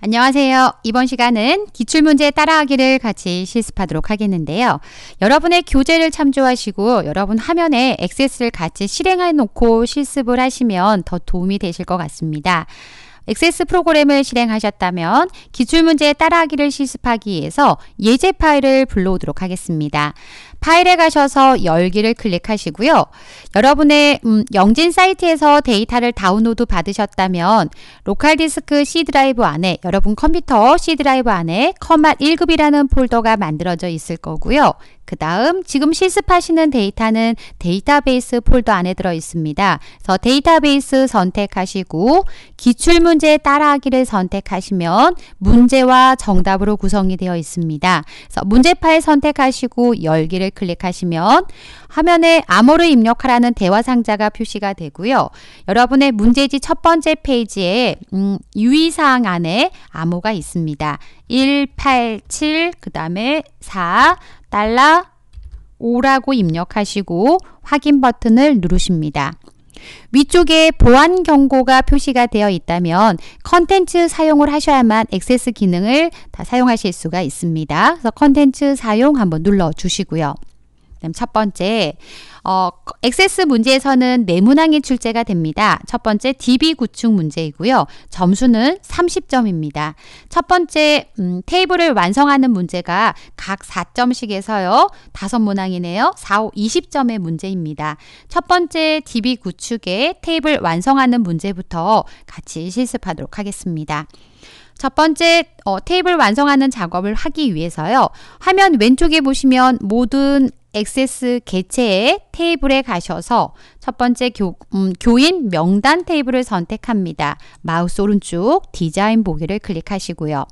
안녕하세요. 이번 시간은 기출문제 따라하기를 같이 실습하도록 하겠는데요. 여러분의 교재를 참조하시고 여러분 화면에 액세스를 같이 실행해 놓고 실습을 하시면 더 도움이 되실 것 같습니다. 액세스 프로그램을 실행하셨다면 기출문제 따라하기를 실습하기 위해서 예제 파일을 불러오도록 하겠습니다. 파일에 가셔서 열기를 클릭하시고요. 여러분의 음, 영진 사이트에서 데이터를 다운로드 받으셨다면 로컬 디스크 C 드라이브 안에 여러분 컴퓨터 C 드라이브 안에 컴맛 1급이라는 폴더가 만들어져 있을 거고요. 그 다음 지금 실습하시는 데이터는 데이터베이스 폴더 안에 들어 있습니다. 그래서 데이터베이스 선택하시고 기출문제 따라하기를 선택하시면 문제와 정답으로 구성이 되어 있습니다. 그래서 문제 파일 선택하시고 열기를 클릭하시면 화면에 암호를 입력하라는 대화 상자가 표시가 되고요. 여러분의 문제지 첫 번째 페이지에 음, 유의사항 안에 암호가 있습니다. 187, 그 다음에 4, 달러, 5라고 입력하시고 확인 버튼을 누르십니다. 위쪽에 보안 경고가 표시가 되어 있다면 컨텐츠 사용을 하셔야만 액세스 기능을 다 사용하실 수가 있습니다. 그래서 컨텐츠 사용 한번 눌러 주시고요. 첫 번째, 어, 액세스 문제에서는 네문항이 출제가 됩니다. 첫 번째 DB 구축 문제이고요. 점수는 30점입니다. 첫 번째 음, 테이블을 완성하는 문제가 각 4점씩에서요. 다섯 문항이네요. 4, 5, 20점의 문제입니다. 첫 번째 DB 구축의 테이블 완성하는 문제부터 같이 실습하도록 하겠습니다. 첫 번째 어, 테이블 완성하는 작업을 하기 위해서요. 화면 왼쪽에 보시면 모든 액세스 개체의 테이블에 가셔서 첫 번째 교, 음, 교인 명단 테이블을 선택합니다. 마우스 오른쪽 디자인 보기를 클릭하시고요.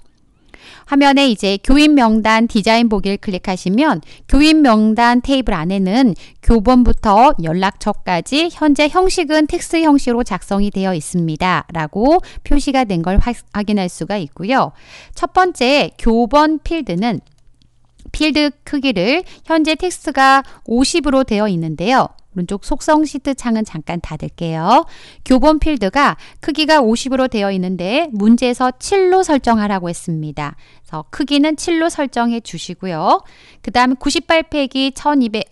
화면에 이제 교인 명단 디자인 보기를 클릭하시면 교인 명단 테이블 안에는 교본부터 연락처까지 현재 형식은 텍스트 형식으로 작성이 되어 있습니다. 라고 표시가 된 걸 확인할 수가 있고요. 첫 번째 교본 필드는 필드 크기를 현재 텍스트가 50으로 되어 있는데요. 오른쪽 속성 시트 창은 잠깐 닫을게요. 교본 필드가 크기가 50으로 되어 있는데 문제에서 7로 설정하라고 했습니다. 그래서 크기는 7로 설정해 주시고요. 그 다음 98팩이 1200,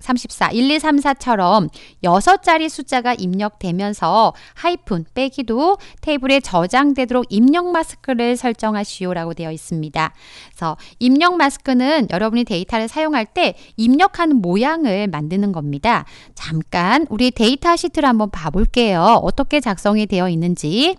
34, 1, 2, 3, 4처럼 6자리 숫자가 입력되면서 하이픈 빼기도 테이블에 저장되도록 입력 마스크를 설정하시오라고 되어 있습니다. 그래서 입력 마스크는 여러분이 데이터를 사용할 때 입력한 모양을 만드는 겁니다. 잠깐 우리 데이터 시트를 한번 봐볼게요. 어떻게 작성이 되어 있는지.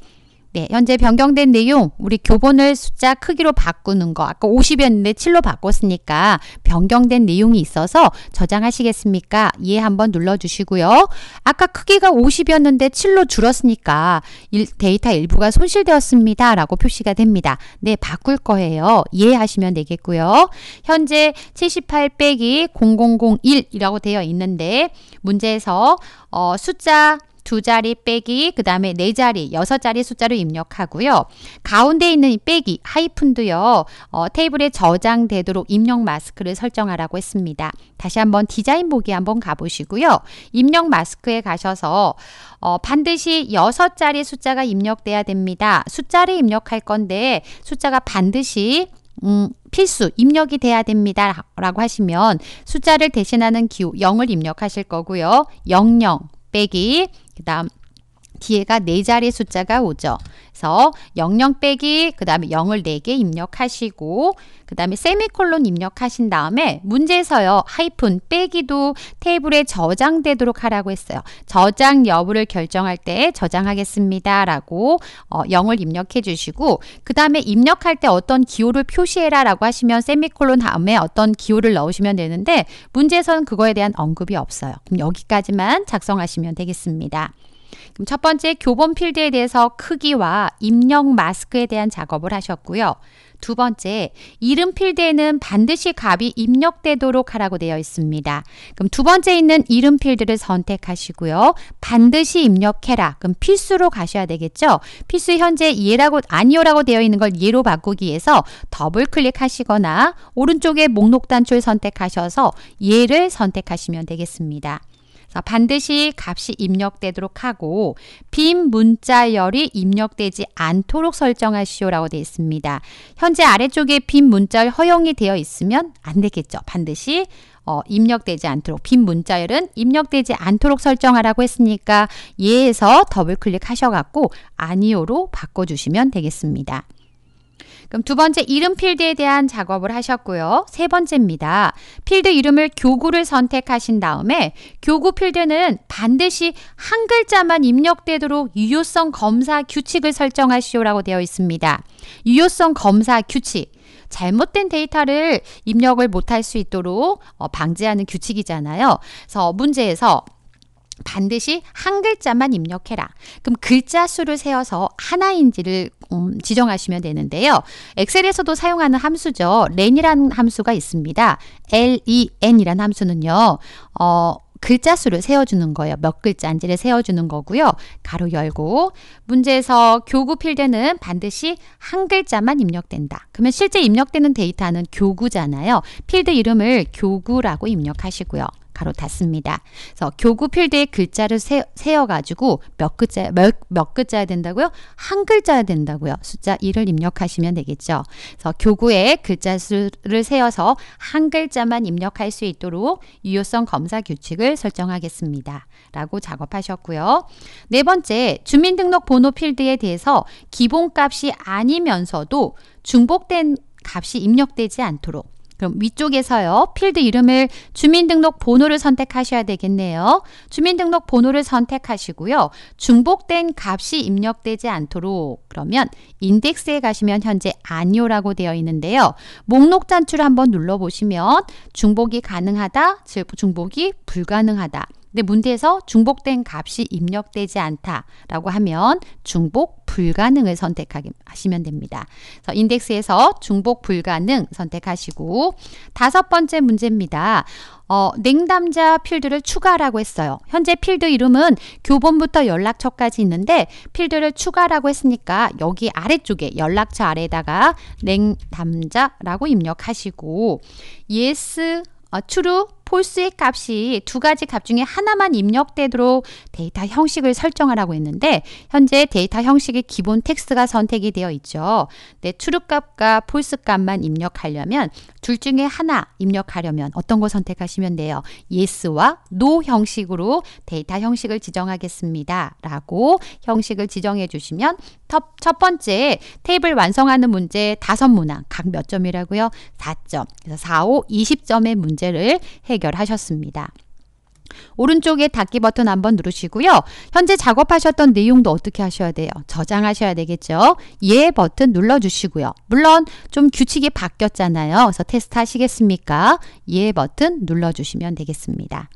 네, 현재 변경된 내용 우리 교본을 숫자 크기로 바꾸는 거 아까 50이었는데 7로 바꿨으니까 변경된 내용이 있어서 저장하시겠습니까? 이해 예 한번 눌러주시고요. 아까 크기가 50이었는데 7로 줄었으니까 일, 데이터 일부가 손실되었습니다. 라고 표시가 됩니다. 네, 바꿀 거예요. 이해하시면 예 되겠고요. 현재 78 빼기 0001이라고 되어 있는데 문제에서 어, 숫자 두 자리 빼기, 그 다음에 네 자리, 여섯 자리 숫자를 입력하고요. 가운데 있는 이 빼기, 하이픈도요. 어, 테이블에 저장되도록 입력 마스크를 설정하라고 했습니다. 다시 한번 디자인 보기 한번 가보시고요. 입력 마스크에 가셔서 어, 반드시 여섯 자리 숫자가 입력돼야 됩니다. 숫자를 입력할 건데 숫자가 반드시 음, 필수 입력이 돼야 됩니다. 라고 하시면 숫자를 대신하는 기호 0을 입력하실 거고요. 00 빼기 that 뒤에가 네 자리 숫자가 오죠. 그래서 00 빼기 그 다음에 0을 4개 입력하시고 그 다음에 세미콜론 입력하신 다음에 문제에서요. 하이픈 빼기도 테이블에 저장되도록 하라고 했어요. 저장 여부를 결정할 때 저장하겠습니다. 라고 어, 0을 입력해 주시고 그 다음에 입력할 때 어떤 기호를 표시해라 라고 하시면 세미콜론 다음에 어떤 기호를 넣으시면 되는데 문제에서는 그거에 대한 언급이 없어요. 그럼 여기까지만 작성하시면 되겠습니다. 그럼 음, 첫 번째 교본 필드에 대해서 크기와 입력 마스크에 대한 작업을 하셨고요. 두 번째, 이름 필드에는 반드시 값이 입력되도록 하라고 되어 있습니다. 그럼 두 번째 있는 이름 필드를 선택하시고요. 반드시 입력해라. 그럼 필수로 가셔야 되겠죠? 필수 현재 예라고 아니요라고 되어 있는 걸 예로 바꾸기 위해서 더블 클릭하시거나 오른쪽에 목록 단추를 선택하셔서 예를 선택하시면 되겠습니다. 반드시 값이 입력되도록 하고 빈 문자열이 입력되지 않도록 설정하시오라고 되어 있습니다. 현재 아래쪽에 빈 문자열 허용이 되어 있으면 안 되겠죠. 반드시 어, 입력되지 않도록 빈 문자열은 입력되지 않도록 설정하라고 했으니까 예에서 더블 클릭하셔갖고 아니오로 바꿔주시면 되겠습니다. 그럼 두 번째 이름 필드에 대한 작업을 하셨고요. 세 번째입니다. 필드 이름을 교구를 선택하신 다음에 교구 필드는 반드시 한 글자만 입력되도록 유효성 검사 규칙을 설정하시오라고 되어 있습니다. 유효성 검사 규칙. 잘못된 데이터를 입력을 못할 수 있도록 어, 방지하는 규칙이잖아요. 그래서 문제에서 반드시 한 글자만 입력해라. 그럼 글자 수를 세어서 하나인지를 음, 지정하시면 되는데요. 엑셀에서도 사용하는 함수죠. len이라는 함수가 있습니다. len이라는 함수는요. 어, 글자 수를 세워주는 거예요. 몇 글자인지를 세워주는 거고요. 가로 열고 문제에서 교구 필드는 반드시 한 글자만 입력된다. 그러면 실제 입력되는 데이터는 교구잖아요. 필드 이름을 교구라고 입력하시고요. 가로 닫습니다. 그래서 교구 필드에 글자를 세, 세어가지고 몇 글자, 몇, 몇 글자야 된다고요? 한 글자야 된다고요. 숫자 1을 입력하시면 되겠죠. 그래서 교구에 글자 수를 세어서 한 글자만 입력할 수 있도록 유효성 검사 규칙을 설정하겠습니다. 라고 작업하셨고요. 네 번째, 주민등록번호 필드에 대해서 기본값이 아니면서도 중복된 값이 입력되지 않도록 그럼 위쪽에서요. 필드 이름을 주민등록 번호를 선택하셔야 되겠네요. 주민등록 번호를 선택하시고요. 중복된 값이 입력되지 않도록 그러면 인덱스에 가시면 현재 아니오라고 되어 있는데요. 목록 잔출을 한번 눌러보시면 중복이 가능하다, 즉 중복이 불가능하다. 근데 문제에서 중복된 값이 입력되지 않다라고 하면 중복 불가능을 선택하시면 됩니다. 그래서 인덱스에서 중복 불가능 선택하시고 다섯 번째 문제입니다. 어, 냉담자 필드를 추가라고 했어요. 현재 필드 이름은 교본부터 연락처까지 있는데 필드를 추가라고 했으니까 여기 아래쪽에 연락처 아래에다가 냉담자라고 입력하시고 yes, 어, true 폴스의 값이 두 가지 값 중에 하나만 입력되도록 데이터 형식을 설정하라고 했는데 현재 데이터 형식의 기본 텍스트가 선택이 되어 있죠. 내 네, 트루 값과 폴스 값만 입력하려면 둘 중에 하나 입력하려면 어떤 거 선택하시면 돼요. yes와 no 형식으로 데이터 형식을 지정하겠습니다. 라고 형식을 지정해 주시면 첫 번째 테이블 완성하는 문제 다섯 문항 각 몇 점이라고요? 4점. 그래서 4, 5, 20점의 문제를 해결 해결하셨습니다. 오른쪽에 닫기 버튼 한번 누르시고요. 현재 작업하셨던 내용도 어떻게 하셔야 돼요? 저장하셔야 되겠죠? 예 버튼 눌러주시고요. 물론 좀 규칙이 바뀌었잖아요. 그래서 테스트 하시겠습니까? 예 버튼 눌러주시면 되겠습니다.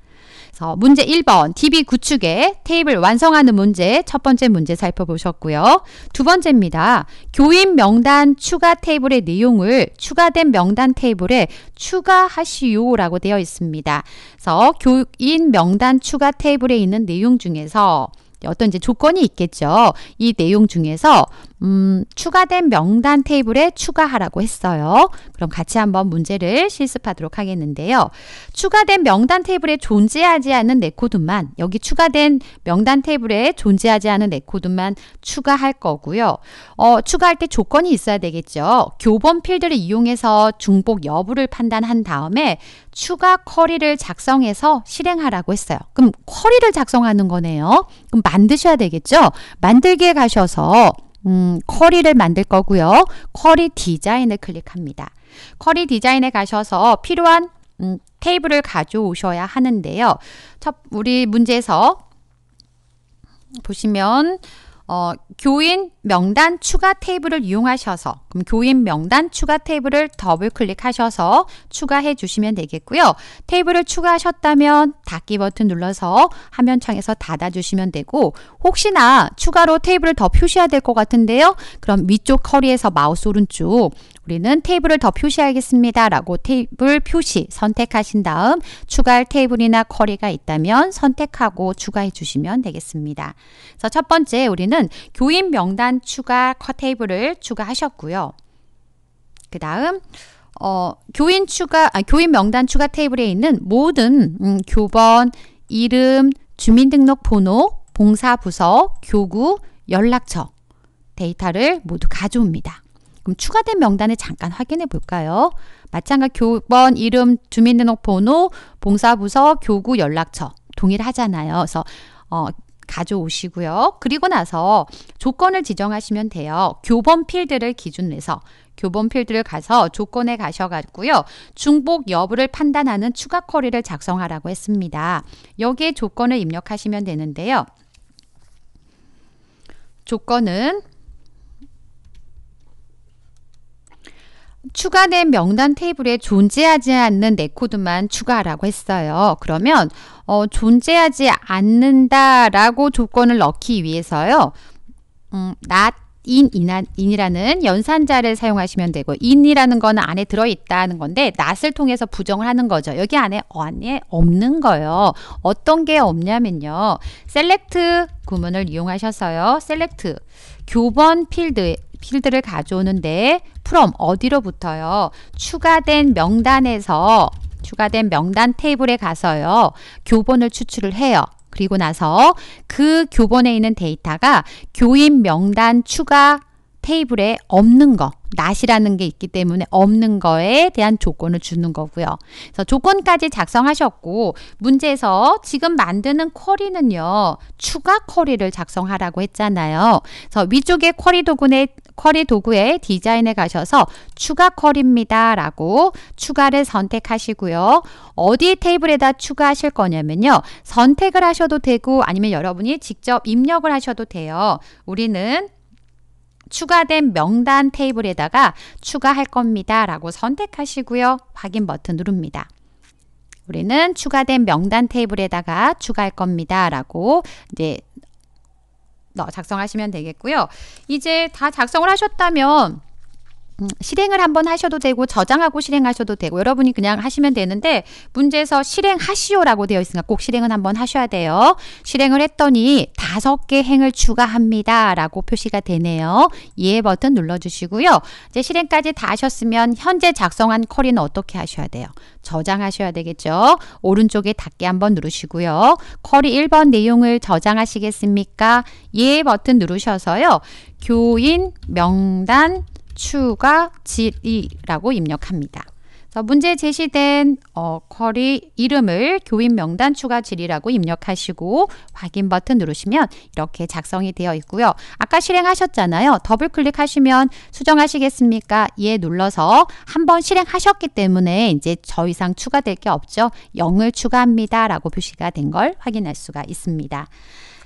그래서 문제 1번 TV 구축에 테이블 완성하는 문제 첫 번째 문제 살펴보셨고요. 두 번째입니다. 교인 명단 추가 테이블의 내용을 추가된 명단 테이블에 추가하시오라고 되어 있습니다. 그래서 교인 명단 추가 테이블에 있는 내용 중에서 어떤 이제 조건이 있겠죠. 이 내용 중에서 음, 추가된 명단 테이블에 추가하라고 했어요. 그럼 같이 한번 문제를 실습하도록 하겠는데요. 추가된 명단 테이블에 존재하지 않은 네코드만 여기 추가된 명단 테이블에 존재하지 않은 네코드만 추가할 거고요. 어, 추가할 때 조건이 있어야 되겠죠. 교본 필드를 이용해서 중복 여부를 판단한 다음에 추가 쿼리를 작성해서 실행하라고 했어요. 그럼 쿼리를 작성하는 거네요. 그럼 만드셔야 되겠죠? 만들기에 가셔서 음, 쿼리를 만들 거고요. 쿼리 디자인을 클릭합니다. 쿼리 디자인에 가셔서 필요한 음, 테이블을 가져오셔야 하는데요. 첫 우리 문제에서 보시면 어, 교인 명단 추가 테이블을 이용하셔서 그럼 교인 명단 추가 테이블을 더블 클릭하셔서 추가해 주시면 되겠고요. 테이블을 추가하셨다면 닫기 버튼 눌러서 화면창에서 닫아 주시면 되고 혹시나 추가로 테이블을 더 표시해야 될 것 같은데요. 그럼 위쪽 커리에서 마우스 오른쪽 우리는 테이블을 더 표시하겠습니다. 라고 테이블 표시 선택하신 다음 추가할 테이블이나 커리가 있다면 선택하고 추가해 주시면 되겠습니다. 그래서 첫 번째 우리는 교인 명단 추가 커 테이블을 추가하셨고요. 그 다음 어, 교인 추가 아, 교인 명단 추가 테이블에 있는 모든 음, 교번, 이름, 주민등록번호, 봉사부서, 교구, 연락처 데이터를 모두 가져옵니다. 그럼 추가된 명단을 잠깐 확인해 볼까요? 마찬가지 교번 이름, 주민등록번호, 봉사부서, 교구 연락처 동일하잖아요. 그래서 어, 가져오시고요. 그리고 나서 조건을 지정하시면 돼요. 교번 필드를 기준으로 해서 교본 필드를 가서 조건에 가셔가지고요. 중복 여부를 판단하는 추가 커리를 작성하라고 했습니다. 여기에 조건을 입력하시면 되는데요. 조건은 추가된 명단 테이블에 존재하지 않는 네 코드만 추가라고 했어요. 그러면 어, 존재하지 않는다라고 조건을 넣기 위해서요. 음, not in, 인이라는 연산자를 사용하시면 되고 in이라는 거 안에 들어있다는 건데 not을 통해서 부정을 하는 거죠. 여기 안에 안에 없는 거예요. 어떤 게 없냐면요. select 구문을 이용하셔서요. select 교번 필드 필드를 가져오는데 from 어디로부터요? 추가된 명단에서 추가된 명단 테이블에 가서요. 교본을 추출을 해요. 그리고 나서 그 교본에 있는 데이터가 교인 명단 추가 테이블에 없는 거, 낫이라는 게 있기 때문에 없는 거에 대한 조건을 주는 거고요. 그래서 조건까지 작성하셨고 문제에서 지금 만드는 쿼리는요. 추가 쿼리를 작성하라고 했잖아요. 그래서 위쪽에 쿼리 도구에 쿼리 도구의 디자인에 가셔서 추가 쿼리입니다. 라고 추가를 선택하시고요. 어디 테이블에다 추가하실 거냐면요. 선택을 하셔도 되고 아니면 여러분이 직접 입력을 하셔도 돼요. 우리는 추가된 명단 테이블에다가 추가할 겁니다. 라고 선택하시고요. 확인 버튼 누릅니다. 우리는 추가된 명단 테이블에다가 추가할 겁니다. 라고 이제 작성하시면 되겠고요. 이제 다 작성을 하셨다면 음, 실행을 한번 하셔도 되고 저장하고 실행하셔도 되고 여러분이 그냥 하시면 되는데 문제에서 실행하시오라고 되어 있으니까 꼭 실행은 한번 하셔야 돼요. 실행을 했더니 다섯 개 행을 추가합니다. 라고 표시가 되네요. 예 버튼 눌러주시고요. 이제 실행까지 다 하셨으면 현재 작성한 쿼리는 어떻게 하셔야 돼요? 저장하셔야 되겠죠. 오른쪽에 닫기 한번 누르시고요. 쿼리 1번 내용을 저장하시겠습니까? 예 버튼 누르셔서요. 교인 명단 추가 질이라고 입력합니다. 문제 제시된 어, 쿼리 이름을 교인 명단 추가 질이라고 입력하시고 확인 버튼 누르시면 이렇게 작성이 되어 있고요. 아까 실행하셨잖아요. 더블 클릭하시면 수정하시겠습니까? 예 눌러서 한번 실행하셨기 때문에 이제 더 이상 추가될 게 없죠. 0을 추가합니다. 라고 표시가 된 걸 확인할 수가 있습니다.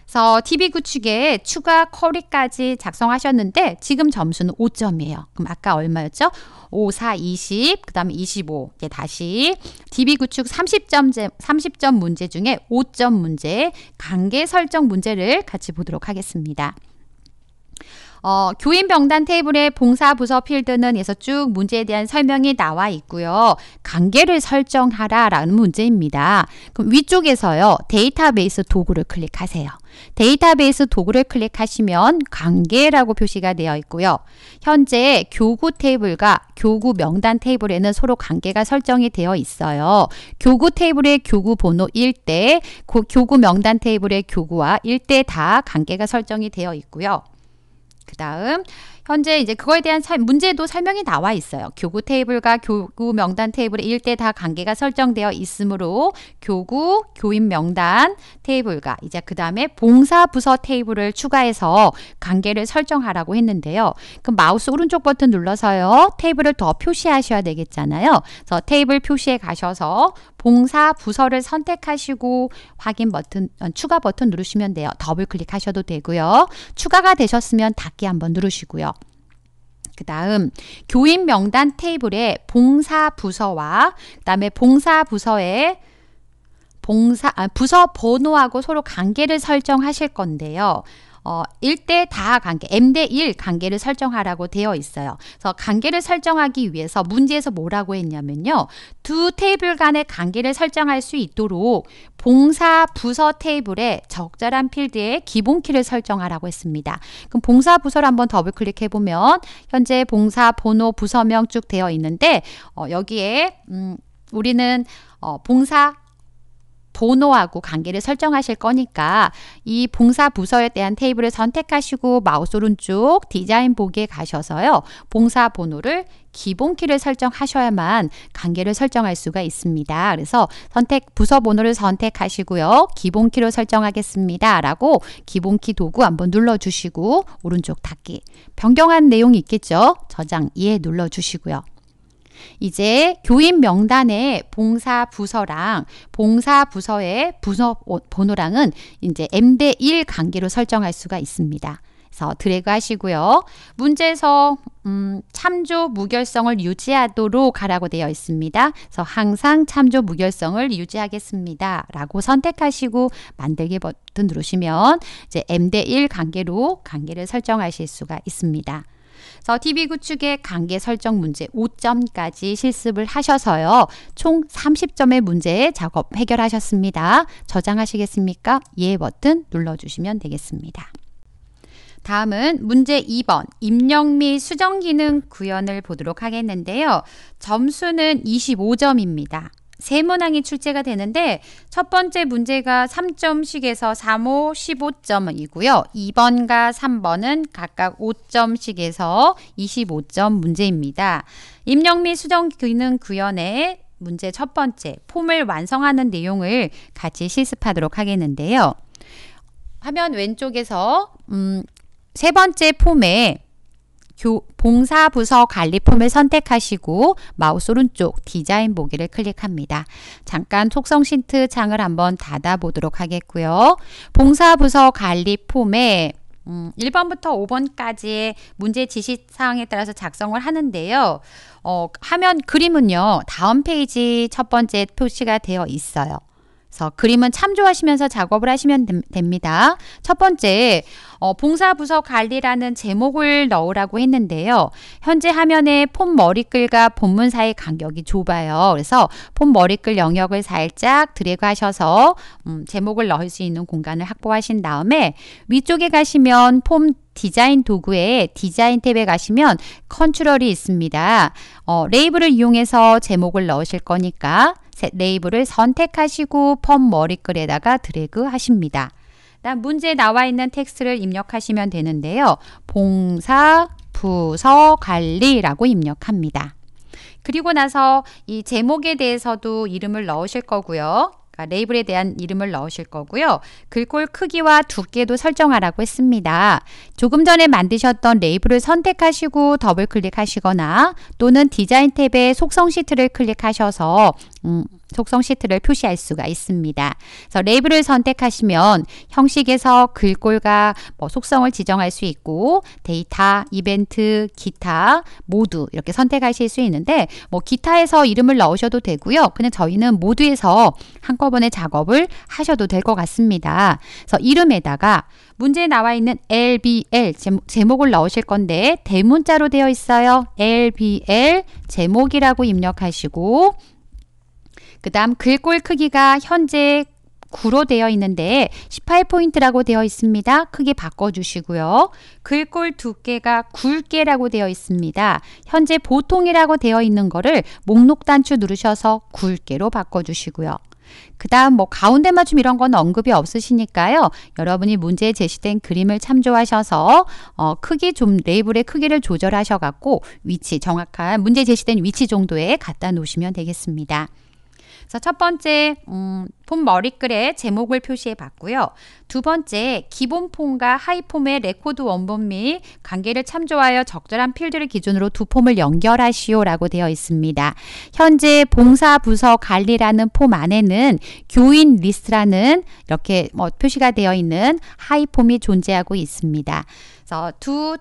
그래서 TV 구축에 추가 커리까지 작성하셨는데 지금 점수는 5점이에요. 그럼 아까 얼마였죠? 5, 4, 20, 그 다음에 25. 이제 다시 DB 구축 30점, 30점 문제 중에 5점 문제, 관계 설정 문제를 같이 보도록 하겠습니다. 어, 교인 병단 테이블의 봉사 부서 필드는에서 쭉 문제에 대한 설명이 나와 있고요. 관계를 설정하라라는 문제입니다. 그럼 위쪽에서요. 데이터베이스 도구를 클릭하세요. 데이터베이스 도구를 클릭하시면 관계라고 표시가 되어 있고요. 현재 교구 테이블과 교구 명단 테이블에는 서로 관계가 설정이 되어 있어요. 교구 테이블의 교구 번호 1대, 교구 명단 테이블의 교구와 1대 다 관계가 설정이 되어 있고요. 그 다음 현재 이제 그거에 대한 사, 문제도 설명이 나와 있어요. 교구 테이블과 교구 명단 테이블의 일대 다 관계가 설정되어 있으므로 교구 교인 명단 테이블과 이제 그 다음에 봉사 부서 테이블을 추가해서 관계를 설정하라고 했는데요. 그럼 마우스 오른쪽 버튼 눌러서요. 테이블을 더 표시하셔야 되겠잖아요. 그래서 테이블 표시에 가셔서 봉사 부서를 선택하시고 확인 버튼 어, 추가 버튼 누르시면 돼요. 더블 클릭하셔도 되고요. 추가가 되셨으면 닫기 한번 누르시고요. 그 다음 교인 명단 테이블에 봉사 부서와 그 다음에 봉사 부서에 봉사 아, 부서 번호하고 서로 관계를 설정하실 건데요. 어, 1대 다 관계, m 대1 관계를 설정하라고 되어 있어요. 그래서 관계를 설정하기 위해서 문제에서 뭐라고 했냐면요. 두 테이블 간의 관계를 설정할 수 있도록 봉사 부서 테이블에 적절한 필드에 기본키를 설정하라고 했습니다. 그럼 봉사 부서를 한번 더블 클릭해 보면 현재 봉사 번호 부서명 쭉 되어 있는데 어, 여기에 음, 우리는 어, 봉사 번호하고 관계를 설정하실 거니까 이 봉사 부서에 대한 테이블을 선택하시고 마우스 오른쪽 디자인 보기에 가셔서요. 봉사 번호를 기본키를 설정하셔야만 관계를 설정할 수가 있습니다. 그래서 선택 부서 번호를 선택하시고요. 기본키로 설정하겠습니다. 라고 기본키 도구 한번 눌러주시고 오른쪽 닫기 변경한 내용이 있겠죠. 저장 예 눌러주시고요. 이제 교인 명단에 봉사 부서랑 봉사 부서의 부서 번호랑은 이제 M 대 1 관계로 설정할 수가 있습니다. 그래서 드래그 하시고요. 문제에서 음, 참조 무결성을 유지하도록 하라고 되어 있습니다. 그래서 항상 참조 무결성을 유지하겠습니다. 라고 선택하시고 만들기 버튼 누르시면 이제 M 대 1 관계로 관계를 설정하실 수가 있습니다. 그래서 TV 구축의 강계 설정 문제 5점까지 실습을 하셔서요. 총 30점의 문제 작업 해결하셨습니다. 저장하시겠습니까? 예 버튼 눌러주시면 되겠습니다. 다음은 문제 2번 입력 및 수정 기능 구현을 보도록 하겠는데요. 점수는 25점입니다. 세 문항이 출제가 되는데 첫 번째 문제가 3점씩에서 3호 15점이고요. 2번과 3번은 각각 5점씩에서 25점 문제입니다. 임영미 수정기능 구현의 문제 첫 번째 폼을 완성하는 내용을 같이 실습하도록 하겠는데요. 화면 왼쪽에서 음, 세 번째 폼에 교, 봉사부서 관리폼을 선택하시고 마우스 오른쪽 디자인 보기를 클릭합니다. 잠깐 속성 시트 창을 한번 닫아보도록 하겠고요. 봉사부서 관리폼에 음, 1번부터 5번까지의 문제 지시사항에 따라서 작성을 하는데요. 어, 화면 그림은요. 다음 페이지 첫 번째 표시가 되어 있어요. 그래서 그림은 참조하시면서 작업을 하시면 됩니다. 첫 번째, 어, 봉사부서 관리라는 제목을 넣으라고 했는데요. 현재 화면에 폼 머리글과 본문 사이 간격이 좁아요. 그래서 폼 머리글 영역을 살짝 드래그하셔서 음, 제목을 넣을 수 있는 공간을 확보하신 다음에 위쪽에 가시면 폼 디자인 도구에 디자인 탭에 가시면 컨트롤이 있습니다. 어, 레이블을 이용해서 제목을 넣으실 거니까 네이버를 선택하시고 펌 머리글에다가 드래그 하십니다. 다음 문제에 나와 있는 텍스트를 입력하시면 되는데요. 봉사, 부서, 관리라고 입력합니다. 그리고 나서 이 제목에 대해서도 이름을 넣으실 거고요. 그러니까 레이블에 대한 이름을 넣으실 거고요. 글꼴 크기와 두께도 설정하라고 했습니다. 조금 전에 만드셨던 레이블을 선택하시고 더블 클릭하시거나 또는 디자인 탭의 속성 시트를 클릭하셔서 음, 속성 시트를 표시할 수가 있습니다. 그래서 레이블을 선택하시면 형식에서 글꼴과 뭐 속성을 지정할 수 있고 데이터, 이벤트, 기타 모두 이렇게 선택하실 수 있는데 뭐 기타에서 이름을 넣으셔도 되고요. 그냥 저희는 모두에서 한꺼번에 작업을 하셔도 될 것 같습니다. 그래서 이름에다가 문제에 나와 있는 LBL 제목을 넣으실 건데 대문자로 되어 있어요. LBL 제목이라고 입력하시고 그 다음 글꼴 크기가 현재 9로 되어 있는데 18포인트라고 되어 있습니다. 크게 바꿔주시고요. 글꼴 두께가 굵게라고 되어 있습니다. 현재 보통이라고 되어 있는 거를 목록 단추 누르셔서 굵게로 바꿔주시고요. 그 다음 뭐 가운데 맞춤 이런 건 언급이 없으시니까요. 여러분이 문제에 제시된 그림을 참조하셔서 어, 크기 좀 레이블의 크기를 조절하셔갖고 위치 정확한 문제 제시된 위치 정도에 갖다 놓으시면 되겠습니다. 자, 첫 번째, 음, 폼 머리글에 제목을 표시해 봤고요. 두 번째, 기본 폼과 하이 폼의 레코드 원본 및 관계를 참조하여 적절한 필드를 기준으로 두 폼을 연결하시오 라고 되어 있습니다. 현재 봉사 부서 관리라는 폼 안에는 교인 리스트라는 이렇게 뭐 표시가 되어 있는 하이 폼이 존재하고 있습니다. 그래서 두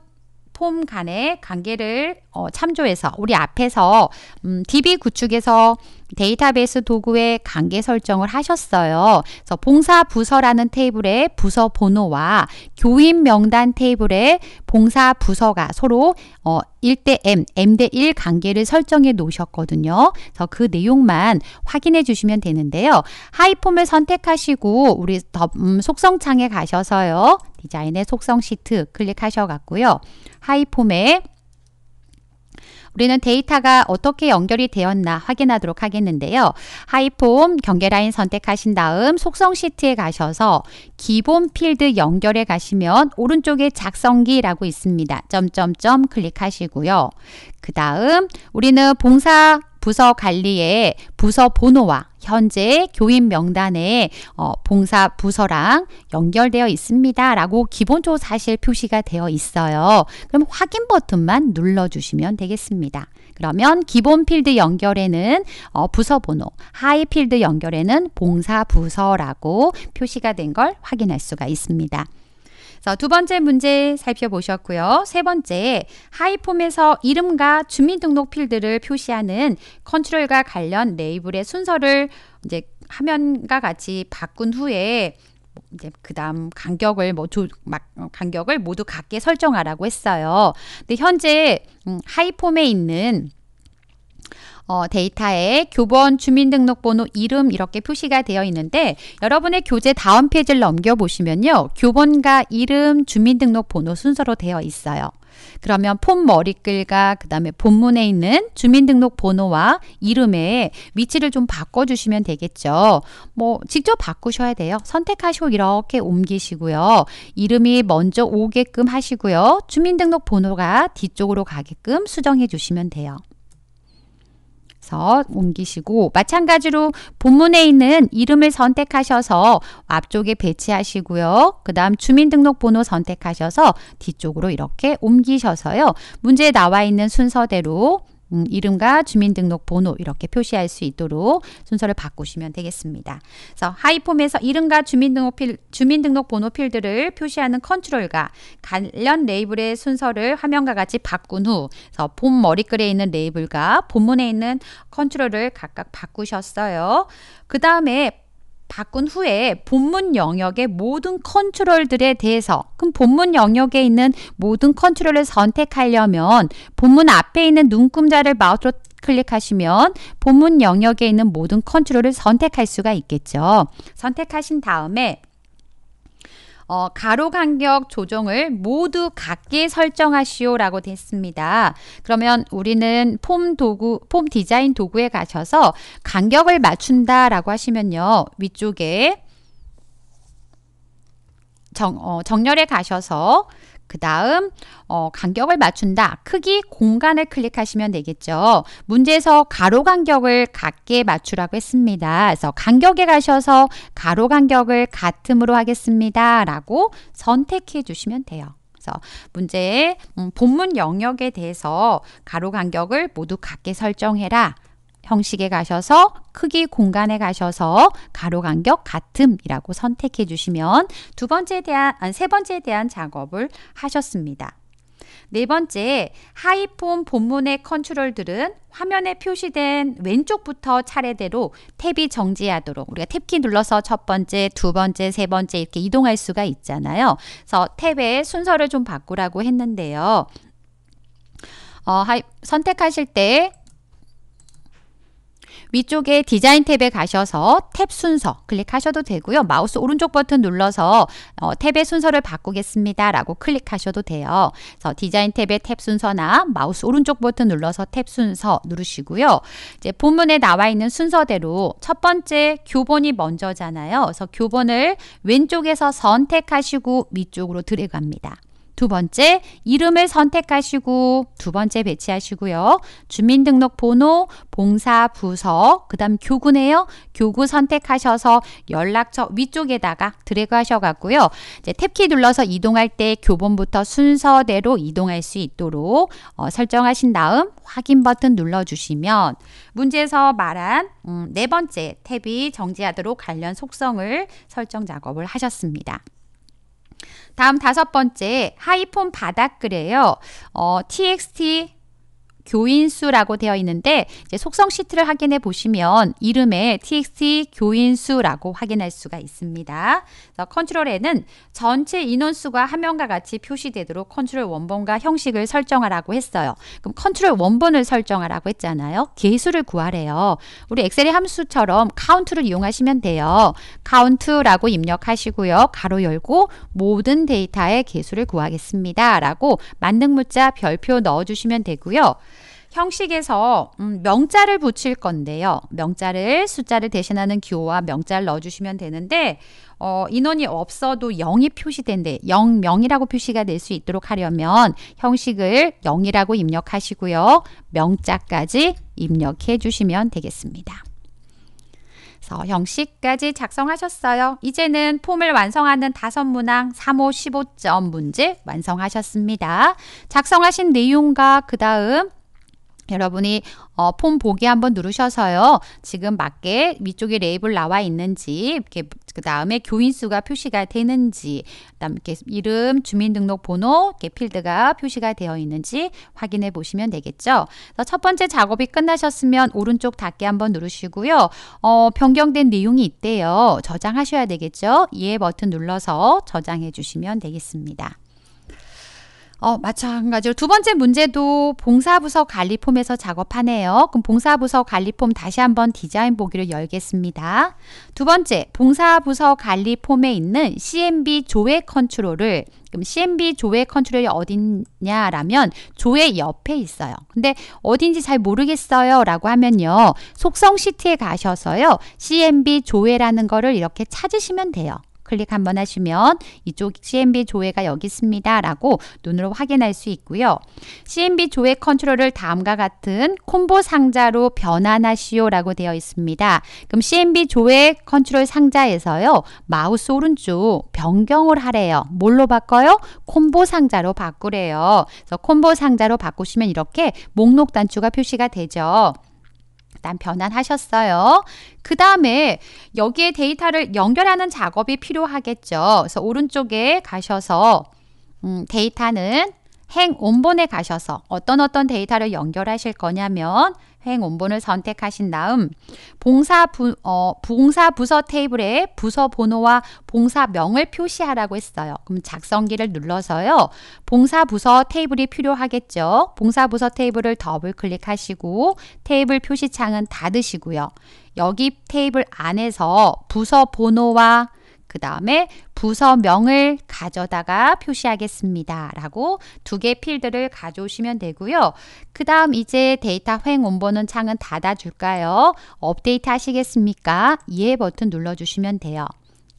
플랫폼 간의 관계를 어, 참조해서 우리 앞에서 음, DB 구축에서 데이터베이스 도구의 관계 설정을 하셨어요. 그래서 봉사 부서라는 테이블의 부서 번호와 교인 명단 테이블의 봉사 부서가 서로 어, 1대 M, M 대1 관계를 설정해 놓으셨거든요. 그래서 그 내용만 확인해 주시면 되는데요. 하이폼을 선택하시고 우리 더, 음, 속성창에 가셔서요. 디자인의 속성 시트 클릭하셔 갖고요. 하이폼에 우리는 데이터가 어떻게 연결이 되었나 확인하도록 하겠는데요. 하이폼 경계라인 선택하신 다음 속성 시트에 가셔서 기본 필드 연결에 가시면 오른쪽에 작성기라고 있습니다. 점점점 클릭하시고요. 그 다음 우리는 봉사 부서 관리에 부서 번호와 현재 교인 명단에 어, 봉사 부서랑 연결되어 있습니다. 라고 기본적으로 사실 표시가 되어 있어요. 그럼 확인 버튼만 눌러주시면 되겠습니다. 그러면 기본 필드 연결에는 어, 부서 번호, 하이 필드 연결에는 봉사 부서라고 표시가 된 걸 확인할 수가 있습니다. 자, 두 번째 문제 살펴보셨고요. 세 번째, 하이폼에서 이름과 주민등록 필드를 표시하는 컨트롤과 관련 레이블의 순서를 이제 화면과 같이 바꾼 후에 뭐 이제 그다음 간격을 뭐 조, 막 어, 간격을 모두 같게 설정하라고 했어요. 근데 현재 음, 하이폼에 있는 어, 데이터에 교본 주민등록번호 이름 이렇게 표시가 되어 있는데 여러분의 교재 다음 페이지를 넘겨보시면요. 교본과 이름 주민등록번호 순서로 되어 있어요. 그러면 폰 머리글과 그 다음에 본문에 있는 주민등록번호와 이름의 위치를 좀 바꿔주시면 되겠죠. 뭐 직접 바꾸셔야 돼요. 선택하시고 이렇게 옮기시고요. 이름이 먼저 오게끔 하시고요. 주민등록번호가 뒤쪽으로 가게끔 수정해 주시면 돼요. 서 옮기시고 마찬가지로 본문에 있는 이름을 선택하셔서 앞쪽에 배치하시고요. 그 다음 주민등록번호 선택하셔서 뒤쪽으로 이렇게 옮기셔서요. 문제에 나와 있는 순서대로 음, 이름과 주민등록번호 이렇게 표시할 수 있도록 순서를 바꾸시면 되겠습니다. 그래서 하이폼에서 이름과 주민등록 필, 주민등록번호 필드를 표시하는 컨트롤과 관련 레이블의 순서를 화면과 같이 바꾼 후, 그래서 본 머리글에 있는 레이블과 본문에 있는 컨트롤을 각각 바꾸셨어요. 그 다음에 바꾼 후에 본문 영역의 모든 컨트롤들에 대해서 그럼 본문 영역에 있는 모든 컨트롤을 선택하려면 본문 앞에 있는 눈금자를 마우스로 클릭하시면 본문 영역에 있는 모든 컨트롤을 선택할 수가 있겠죠. 선택하신 다음에 어, 가로 간격 조정을 모두 각기 설정하시오라고 됐습니다. 그러면 우리는 폼 도구, 폼 디자인 도구에 가셔서 간격을 맞춘다라고 하시면요. 위쪽에 정, 어, 정렬에 가셔서 그 다음 어, 간격을 맞춘다. 크기 공간을 클릭하시면 되겠죠. 문제에서 가로 간격을 같게 맞추라고 했습니다. 그래서 간격에 가셔서 가로 간격을 같음으로 하겠습니다. 라고 선택해 주시면 돼요. 그래서 문제의 음, 본문 영역에 대해서 가로 간격을 모두 같게 설정해라. 형식에 가셔서 크기 공간에 가셔서 가로 간격 같음이라고 선택해 주시면 두 번째에 대한 아니, 세 번째에 대한 작업을 하셨습니다. 네 번째, 하이폼 본문의 컨트롤들은 화면에 표시된 왼쪽부터 차례대로 탭이 정지하도록 우리가 탭키 눌러서 첫 번째, 두 번째, 세 번째 이렇게 이동할 수가 있잖아요. 그래서 탭의 순서를 좀 바꾸라고 했는데요. 어, 하이, 선택하실 때 위쪽에 디자인 탭에 가셔서 탭 순서 클릭하셔도 되고요. 마우스 오른쪽 버튼 눌러서 어, 탭의 순서를 바꾸겠습니다. 라고 클릭하셔도 돼요. 그래서 디자인 탭의 탭 순서나 마우스 오른쪽 버튼 눌러서 탭 순서 누르시고요. 이제 본문에 나와 있는 순서대로 첫 번째 교본이 먼저잖아요. 그래서 교본을 왼쪽에서 선택하시고 위쪽으로 들어갑니다. 두 번째 이름을 선택하시고 두 번째 배치하시고요. 주민등록번호, 봉사 부서, 그 다음 교구네요. 교구 선택하셔서 연락처 위쪽에다가 드래그 하셔갖고요. 이제 탭키 눌러서 이동할 때 교본부터 순서대로 이동할 수 있도록 어, 설정하신 다음 확인 버튼 눌러주시면 문제에서 말한 음, 네 번째 탭이 정지하도록 관련 속성을 설정 작업을 하셨습니다. 다음 다섯 번째 하이폰 바닥글이에요. 어, txt 교인수라고 되어 있는데 속성 시트를 확인해 보시면 이름에 txt 교인수라고 확인할 수가 있습니다. 컨트롤 에는 전체 인원수가 한명과 같이 표시되도록 컨트롤 원본과 형식을 설정하라고 했어요. 그럼 컨트롤 원본을 설정하라고 했잖아요. 개수를 구하래요. 우리 엑셀의 함수처럼 카운트를 이용하시면 돼요. 카운트라고 입력하시고요. 가로 열고 모든 데이터의 개수를 구하겠습니다. 라고 만능 문자 별표 넣어주시면 되고요. 형식에서 음, 명자를 붙일 건데요. 명자를 숫자를 대신하는 기호와 명자를 넣어주시면 되는데 어, 인원이 없어도 0이 표시된대 0명이라고 표시가 될 수 있도록 하려면 형식을 0이라고 입력하시고요. 명자까지 입력해 주시면 되겠습니다. 형식까지 작성하셨어요. 이제는 폼을 완성하는 다섯 문항 3호 15점 문제 완성하셨습니다. 작성하신 내용과 그 다음 여러분이 어, 폼 보기 한번 누르셔서요. 지금 맞게 위쪽에 레이블 나와 있는지 그 다음에 교인 수가 표시가 되는지 그다음 이렇게 이름, 주민등록번호 이렇게 필드가 표시가 되어 있는지 확인해 보시면 되겠죠. 첫 번째 작업이 끝나셨으면 오른쪽 닫기 한번 누르시고요. 어, 변경된 내용이 있대요. 저장하셔야 되겠죠. 예 버튼 눌러서 저장해 주시면 되겠습니다. 어, 마찬가지로 두 번째 문제도 봉사부서 관리폼에서 작업하네요. 그럼 봉사부서 관리폼 다시 한번 디자인 보기를 열겠습니다. 두 번째, 봉사부서 관리폼에 있는 CMB 조회 컨트롤을 그럼 CMB 조회 컨트롤이 어딨냐라면 조회 옆에 있어요. 근데 어딘지 잘 모르겠어요 라고 하면요. 속성 시트에 가셔서요. CMB 조회라는 거를 이렇게 찾으시면 돼요. 클릭 한번 하시면 이쪽 CMB 조회가 여기 있습니다. 라고 눈으로 확인할 수 있고요. CMB 조회 컨트롤을 다음과 같은 콤보 상자로 변환하시오 라고 되어 있습니다. 그럼 CMB 조회 컨트롤 상자에서요. 마우스 오른쪽 변경을 하래요. 뭘로 바꿔요? 콤보 상자로 바꾸래요. 그래서 콤보 상자로 바꾸시면 이렇게 목록 단추가 표시가 되죠. 일단 변환하셨어요. 그 다음에 여기에 데이터를 연결하는 작업이 필요하겠죠. 그래서 오른쪽에 가셔서 음, 데이터는 행 원본에 가셔서 어떤 어떤 데이터를 연결하실 거냐면 행 원본을 선택하신 다음 봉사 부, 어, 봉사 부서 테이블에 부서 번호와 봉사명을 표시하라고 했어요. 그럼 작성기를 눌러서요. 봉사 부서 테이블이 필요하겠죠. 봉사 부서 테이블을 더블 클릭하시고 테이블 표시창은 닫으시고요. 여기 테이블 안에서 부서 번호와 그 다음에 부서명을 가져다가 표시하겠습니다. 라고 두 개 필드를 가져오시면 되고요. 그 다음 이제 데이터 횡 온보는 창은 닫아줄까요? 업데이트 하시겠습니까? 예 버튼 눌러주시면 돼요.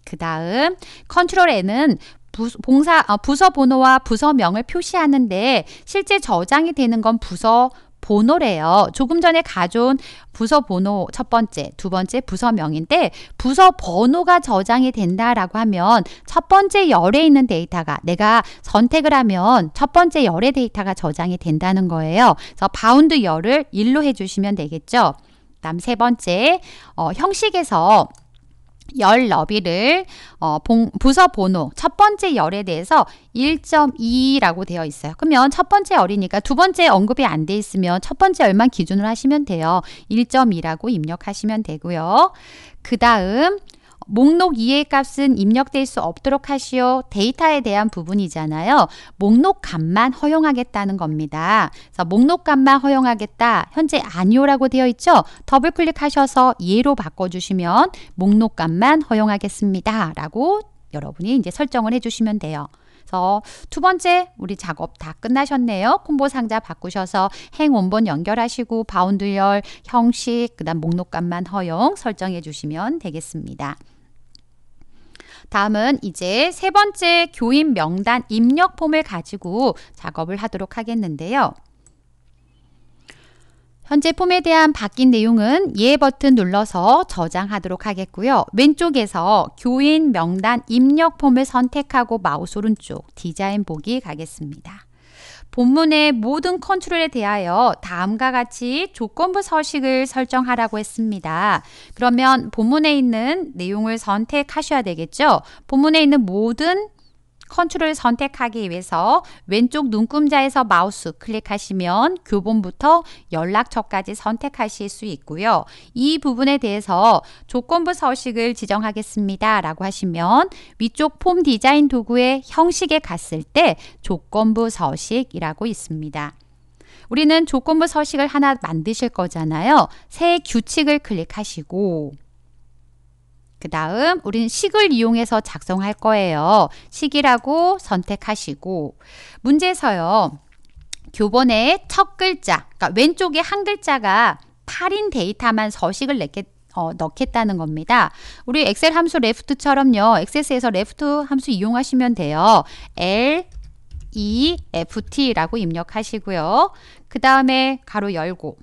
그 다음 컨트롤 N은 부서 어, 번호와 부서명을 표시하는데 실제 저장이 되는 건 부서 번호래요. 조금 전에 가져온 부서 번호 첫 번째, 두 번째 부서명인데 부서 번호가 저장이 된다라고 하면 첫 번째 열에 있는 데이터가 내가 선택을 하면 첫 번째 열의 데이터가 저장이 된다는 거예요. 그래서 바운드 열을 일로 해주시면 되겠죠. 그 다음 세 번째, 어, 형식에서 열 너비를 어, 봉, 부서 번호 첫 번째 열에 대해서 1.2라고 되어 있어요. 그러면 첫 번째 열이니까 두 번째 언급이 안 돼 있으면 첫 번째 열만 기준으로 하시면 돼요. 1.2라고 입력하시면 되고요. 그 다음 목록 이의 값은 입력될 수 없도록 하시오. 데이터에 대한 부분이잖아요. 목록 값만 허용하겠다는 겁니다. 그래서 목록 값만 허용하겠다. 현재 아니오라고 되어 있죠? 더블 클릭하셔서 예로 바꿔주시면 목록 값만 허용하겠습니다. 라고 여러분이 이제 설정을 해주시면 돼요. 두 번째 우리 작업 다 끝나셨네요. 콤보 상자 바꾸셔서 행 원본 연결하시고 바운드 열, 형식, 그 다음 목록값만 허용 설정해 주시면 되겠습니다. 다음은 이제 세 번째 교인 명단 입력 폼을 가지고 작업을 하도록 하겠는데요. 현재 폼에 대한 바뀐 내용은 예 버튼 눌러서 저장하도록 하겠고요. 왼쪽에서 교인 명단 입력 폼을 선택하고 마우스 오른쪽 디자인 보기 가겠습니다. 본문의 모든 컨트롤에 대하여 다음과 같이 조건부 서식을 설정하라고 했습니다. 그러면 본문에 있는 내용을 선택하셔야 되겠죠. 본문에 있는 모든 컨트롤 을 선택하기 위해서 왼쪽 눈금자에서 마우스 클릭하시면 교본부터 연락처까지 선택하실 수 있고요. 이 부분에 대해서 조건부 서식을 지정하겠습니다. 라고 하시면 위쪽 폼 디자인 도구의 형식에 갔을 때 조건부 서식이라고 있습니다. 우리는 조건부 서식을 하나 만드실 거잖아요. 새 규칙을 클릭하시고 그 다음 우리는 식을 이용해서 작성할 거예요. 식이라고 선택하시고 문제에서요. 교본의 첫 글자, 그러니까 왼쪽에 한 글자가 8인 데이터만 서식을 냈겠, 어, 넣겠다는 겁니다. 우리 엑셀 함수 레프트처럼요. 엑세스에서 레프트 함수 이용하시면 돼요. L, E, F, T라고 입력하시고요. 그 다음에 가로 열고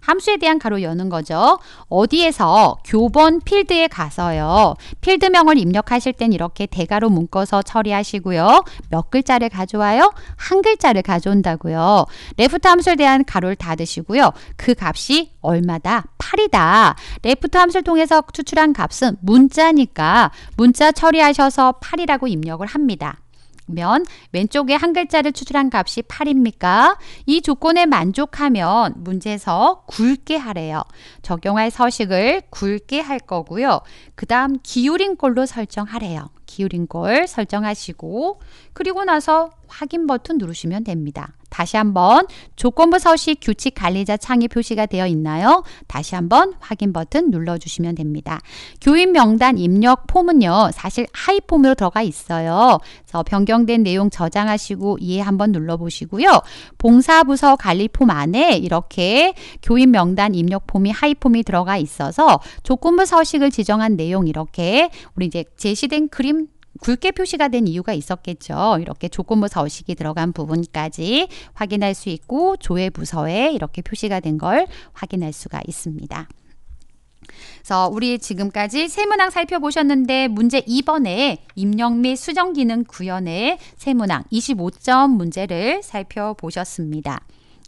함수에 대한 가로 여는 거죠. 어디에서 교본 필드에 가서요. 필드명을 입력하실 땐 이렇게 대괄호 묶어서 처리하시고요. 몇 글자를 가져와요? 한 글자를 가져온다고요. 레프트 함수에 대한 가로를 닫으시고요. 그 값이 얼마다? 8이다. 레프트 함수를 통해서 추출한 값은 문자니까 문자 처리하셔서 8이라고 입력을 합니다. 면 왼쪽에 한 글자를 추출한 값이 8입니까? 이 조건에 만족하면 문제에서 굵게 하래요. 적용할 서식을 굵게 할 거고요. 그 다음 기울인꼴로 설정하래요. 기울인꼴 설정하시고 그리고 나서 확인 버튼 누르시면 됩니다. 다시 한번 조건부 서식 규칙 관리자 창이 표시가 되어 있나요? 다시 한번 확인 버튼 눌러주시면 됩니다. 교인 명단 입력 폼은요. 사실 하이 폼으로 들어가 있어요. 그래서 변경된 내용 저장하시고 이해 한번 눌러보시고요. 봉사부서 관리 폼 안에 이렇게 교인 명단 입력 폼이 하이 폼이 들어가 있어서 조건부 서식을 지정한 내용 이렇게 우리 이제 제시된 그림 굵게 표시가 된 이유가 있었겠죠. 이렇게 조건부 서식이 들어간 부분까지 확인할 수 있고 조회 부서에 이렇게 표시가 된 걸 확인할 수가 있습니다. 그래서 우리 지금까지 세문항 살펴보셨는데 문제 2번에 입력 및 수정 기능 구현의 세문항 25점 문제를 살펴보셨습니다.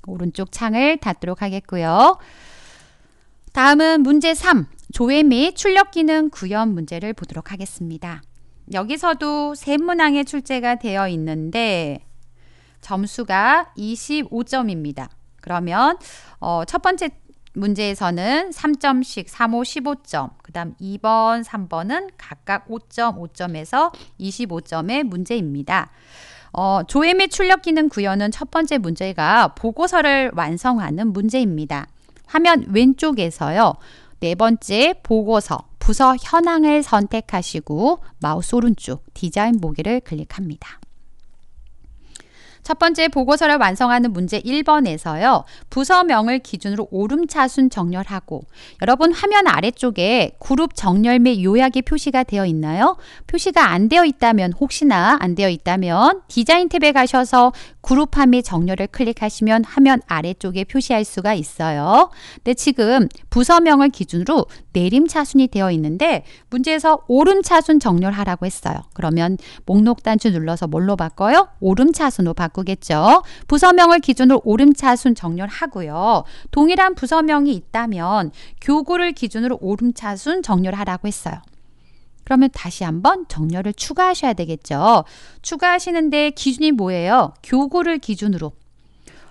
오른쪽 창을 닫도록 하겠고요. 다음은 문제 3 조회 및 출력 기능 구현 문제를 보도록 하겠습니다. 여기서도 세문항에 출제가 되어 있는데 점수가 25점입니다. 그러면 어, 첫 번째 문제에서는 3점씩 3호 15점, 그 다음 2번, 3번은 각각 5점, 5점에서 25점의 문제입니다. 어, 조엠의 출력 기능 구현은 첫 번째 문제가 보고서를 완성하는 문제입니다. 화면 왼쪽에서요. 네 번째 보고서, 부서 현황을 선택하시고 마우스 오른쪽 디자인 보기를 클릭합니다. 첫 번째 보고서를 완성하는 문제 1번에서요. 부서명을 기준으로 오름차순 정렬하고 여러분 화면 아래쪽에 그룹 정렬 및 요약이 표시가 되어 있나요? 표시가 안 되어 있다면 혹시나 안 되어 있다면 디자인 탭에 가셔서 그룹화 및 정렬을 클릭하시면 화면 아래쪽에 표시할 수가 있어요. 근데 지금 부서명을 기준으로 내림 차순이 되어 있는데 문제에서 오름 차순 정렬하라고 했어요. 그러면 목록 단추 눌러서 뭘로 바꿔요? 오름 차순으로 바꾸겠죠. 부서명을 기준으로 오름 차순 정렬하고요. 동일한 부서명이 있다면 교구를 기준으로 오름 차순 정렬하라고 했어요. 그러면 다시 한번 정렬을 추가하셔야 되겠죠. 추가하시는데 기준이 뭐예요? 교구를 기준으로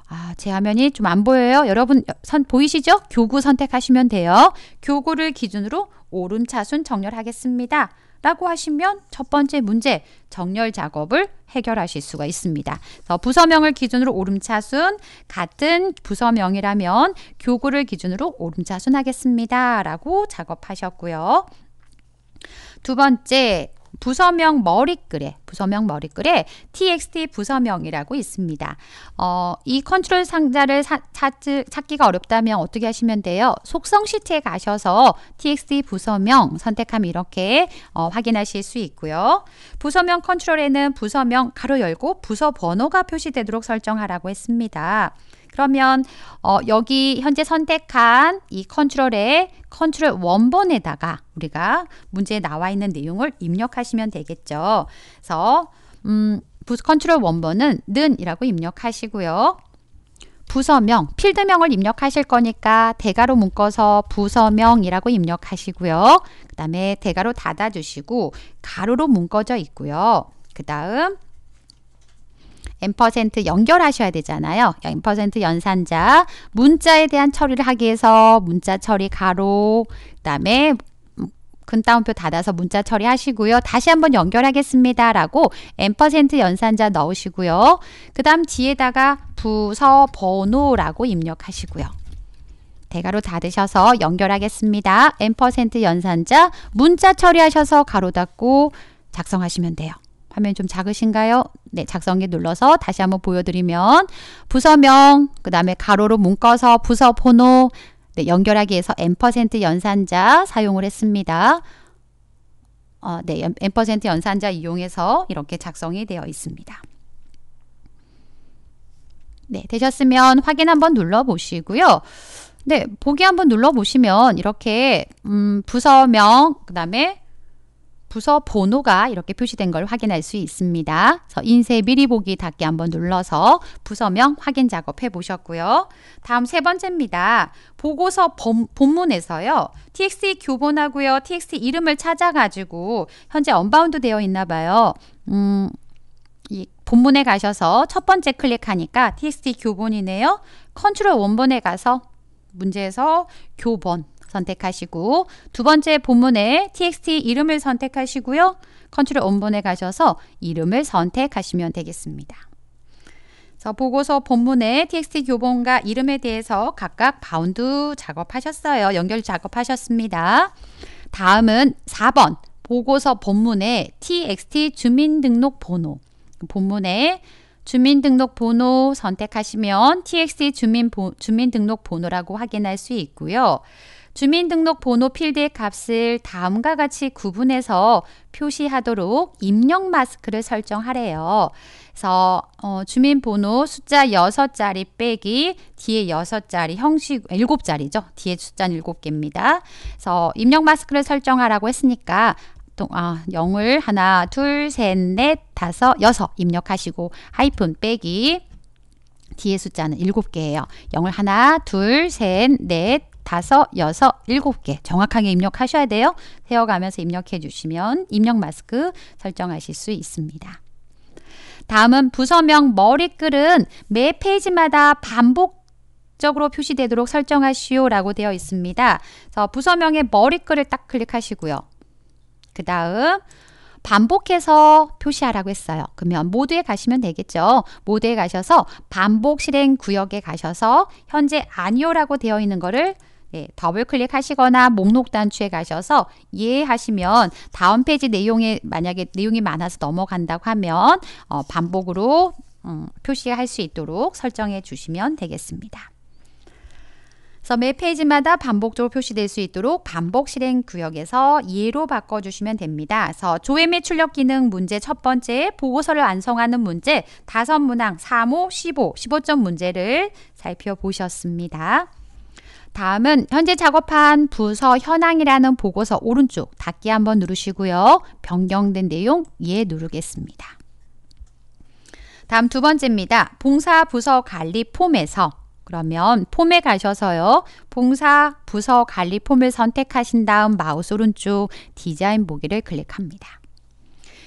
아, 제 화면이 좀 안 보여요. 여러분 선 보이시죠? 교구 선택하시면 돼요. 교구를 기준으로 오름차순 정렬하겠습니다. 라고 하시면 첫 번째 문제 정렬 작업을 해결하실 수가 있습니다. 부서명을 기준으로 오름차순 같은 부서명이라면 교구를 기준으로 오름차순 하겠습니다. 라고 작업하셨고요. 두 번째 부서명 머리글에 부서명 머리글에 txt 부서명이라고 있습니다. 어, 이 컨트롤 상자를 사, 찾, 찾기가 어렵다면 어떻게 하시면 돼요? 속성 시트에 가셔서 txt 부서명 선택하면 이렇게 어, 확인하실 수 있고요. 부서명 컨트롤에는 부서명 가로 열고 부서 번호가 표시되도록 설정하라고 했습니다. 그러면 어, 여기 현재 선택한 이 컨트롤의 컨트롤 원본에다가 우리가 문제에 나와 있는 내용을 입력하시면 되겠죠. 그래서 음, 부스 컨트롤 원본은 는이라고 입력하시고요. 부서명, 필드명을 입력하실 거니까 대괄호 묶어서 부서명이라고 입력하시고요. 그 다음에 대괄호 닫아주시고 가로로 묶어져 있고요. 그 다음 M% 연결하셔야 되잖아요. 그러니까 M% 연산자, 문자에 대한 처리를 하기 위해서 문자 처리 가로, 그 다음에 근따옴표 닫아서 문자 처리하시고요. 다시 한번 연결하겠습니다. 라고 M% 연산자 넣으시고요. 그 다음 뒤에다가 부서 번호라고 입력하시고요. 대괄호 닫으셔서 연결하겠습니다. M% 연산자 문자 처리하셔서 가로 닫고 작성하시면 돼요. 화면이 좀 작으신가요? 네, 작성에 눌러서 다시 한번 보여드리면 부서명, 그 다음에 가로로 묶어서 부서 번호, 네, 연결하기에서 n% 연산자 사용을 했습니다. 어, 네, n% 연산자 이용해서 이렇게 작성이 되어 있습니다. 네, 되셨으면 확인 한번 눌러보시고요. 네, 보기 한번 눌러보시면 이렇게 음, 부서명, 그 다음에 부서 번호가 이렇게 표시된 걸 확인할 수 있습니다. 그래서 인쇄 미리 보기 닫기 한번 눌러서 부서명 확인 작업해 보셨고요. 다음 세 번째입니다. 보고서 범, 본문에서요. TXT 교본하고요. TXT 이름을 찾아가지고 현재 언바운드 되어 있나 봐요. 음, 이 본문에 가셔서 첫 번째 클릭하니까 TXT 교본이네요. 컨트롤 원본에 가서 문제에서 교본 선택하시고 두 번째 본문에 txt 이름을 선택하시고요. 컨트롤 원본에 가셔서 이름을 선택하시면 되겠습니다. 자, 보고서 본문에 txt 교본과 이름에 대해서 각각 바운드 작업하셨어요. 연결 작업하셨습니다. 다음은 4번 보고서 본문에 txt 주민등록번호 그 본문에 주민등록번호 선택하시면 txt 주민, 주민등록번호라고 확인할 수 있고요. 주민등록번호 필드의 값을 다음과 같이 구분해서 표시하도록 입력 마스크를 설정하래요. 그래서 어, 주민번호 숫자 6자리 빼기 뒤에 6자리 형식 7자리죠. 뒤에 숫자는 7개입니다. 그래서 입력 마스크를 설정하라고 했으니까 아, 0을 하나, 둘, 셋, 넷, 다섯, 여섯 입력하시고 하이픈 빼기 뒤에 숫자는 7개예요. 0을 하나, 둘, 셋, 넷, 다섯, 여섯, 일곱 개 정확하게 입력하셔야 돼요. 세어가면서 입력해 주시면 입력 마스크 설정하실 수 있습니다. 다음은 부서명 머리글은 매 페이지마다 반복 적으로 표시되도록 설정하시오 라고 되어 있습니다. 그래서 부서명의 머리글을 딱 클릭하시고요. 그 다음 반복해서 표시하라고 했어요. 그러면 모드에 가시면 되겠죠. 모드에 가셔서 반복 실행 구역에 가셔서 현재 아니오라고 되어 있는 거를 예, 더블 클릭하시거나 목록 단추에 가셔서 이해 하시면 다음 페이지 내용에 만약에 내용이 많아서 넘어간다고 하면 어, 반복으로 음, 표시할 수 있도록 설정해 주시면 되겠습니다. 그래서 매 페이지마다 반복적으로 표시될 수 있도록 반복 실행 구역에서 예로 바꿔주시면 됩니다. 그래서 조회 및 출력 기능 문제 첫 번째, 보고서를 완성하는 문제 다섯 문항 3호, 15, 15점 문제를 살펴보셨습니다. 다음은 현재 작업한 부서 현황이라는 보고서 오른쪽 닫기 한번 누르시고요. 변경된 내용 예 누르겠습니다. 다음 두 번째입니다. 봉사 부서 관리 폼에서 그러면 폼에 가셔서요. 봉사 부서 관리 폼을 선택하신 다음 마우스 오른쪽 디자인 보기를 클릭합니다.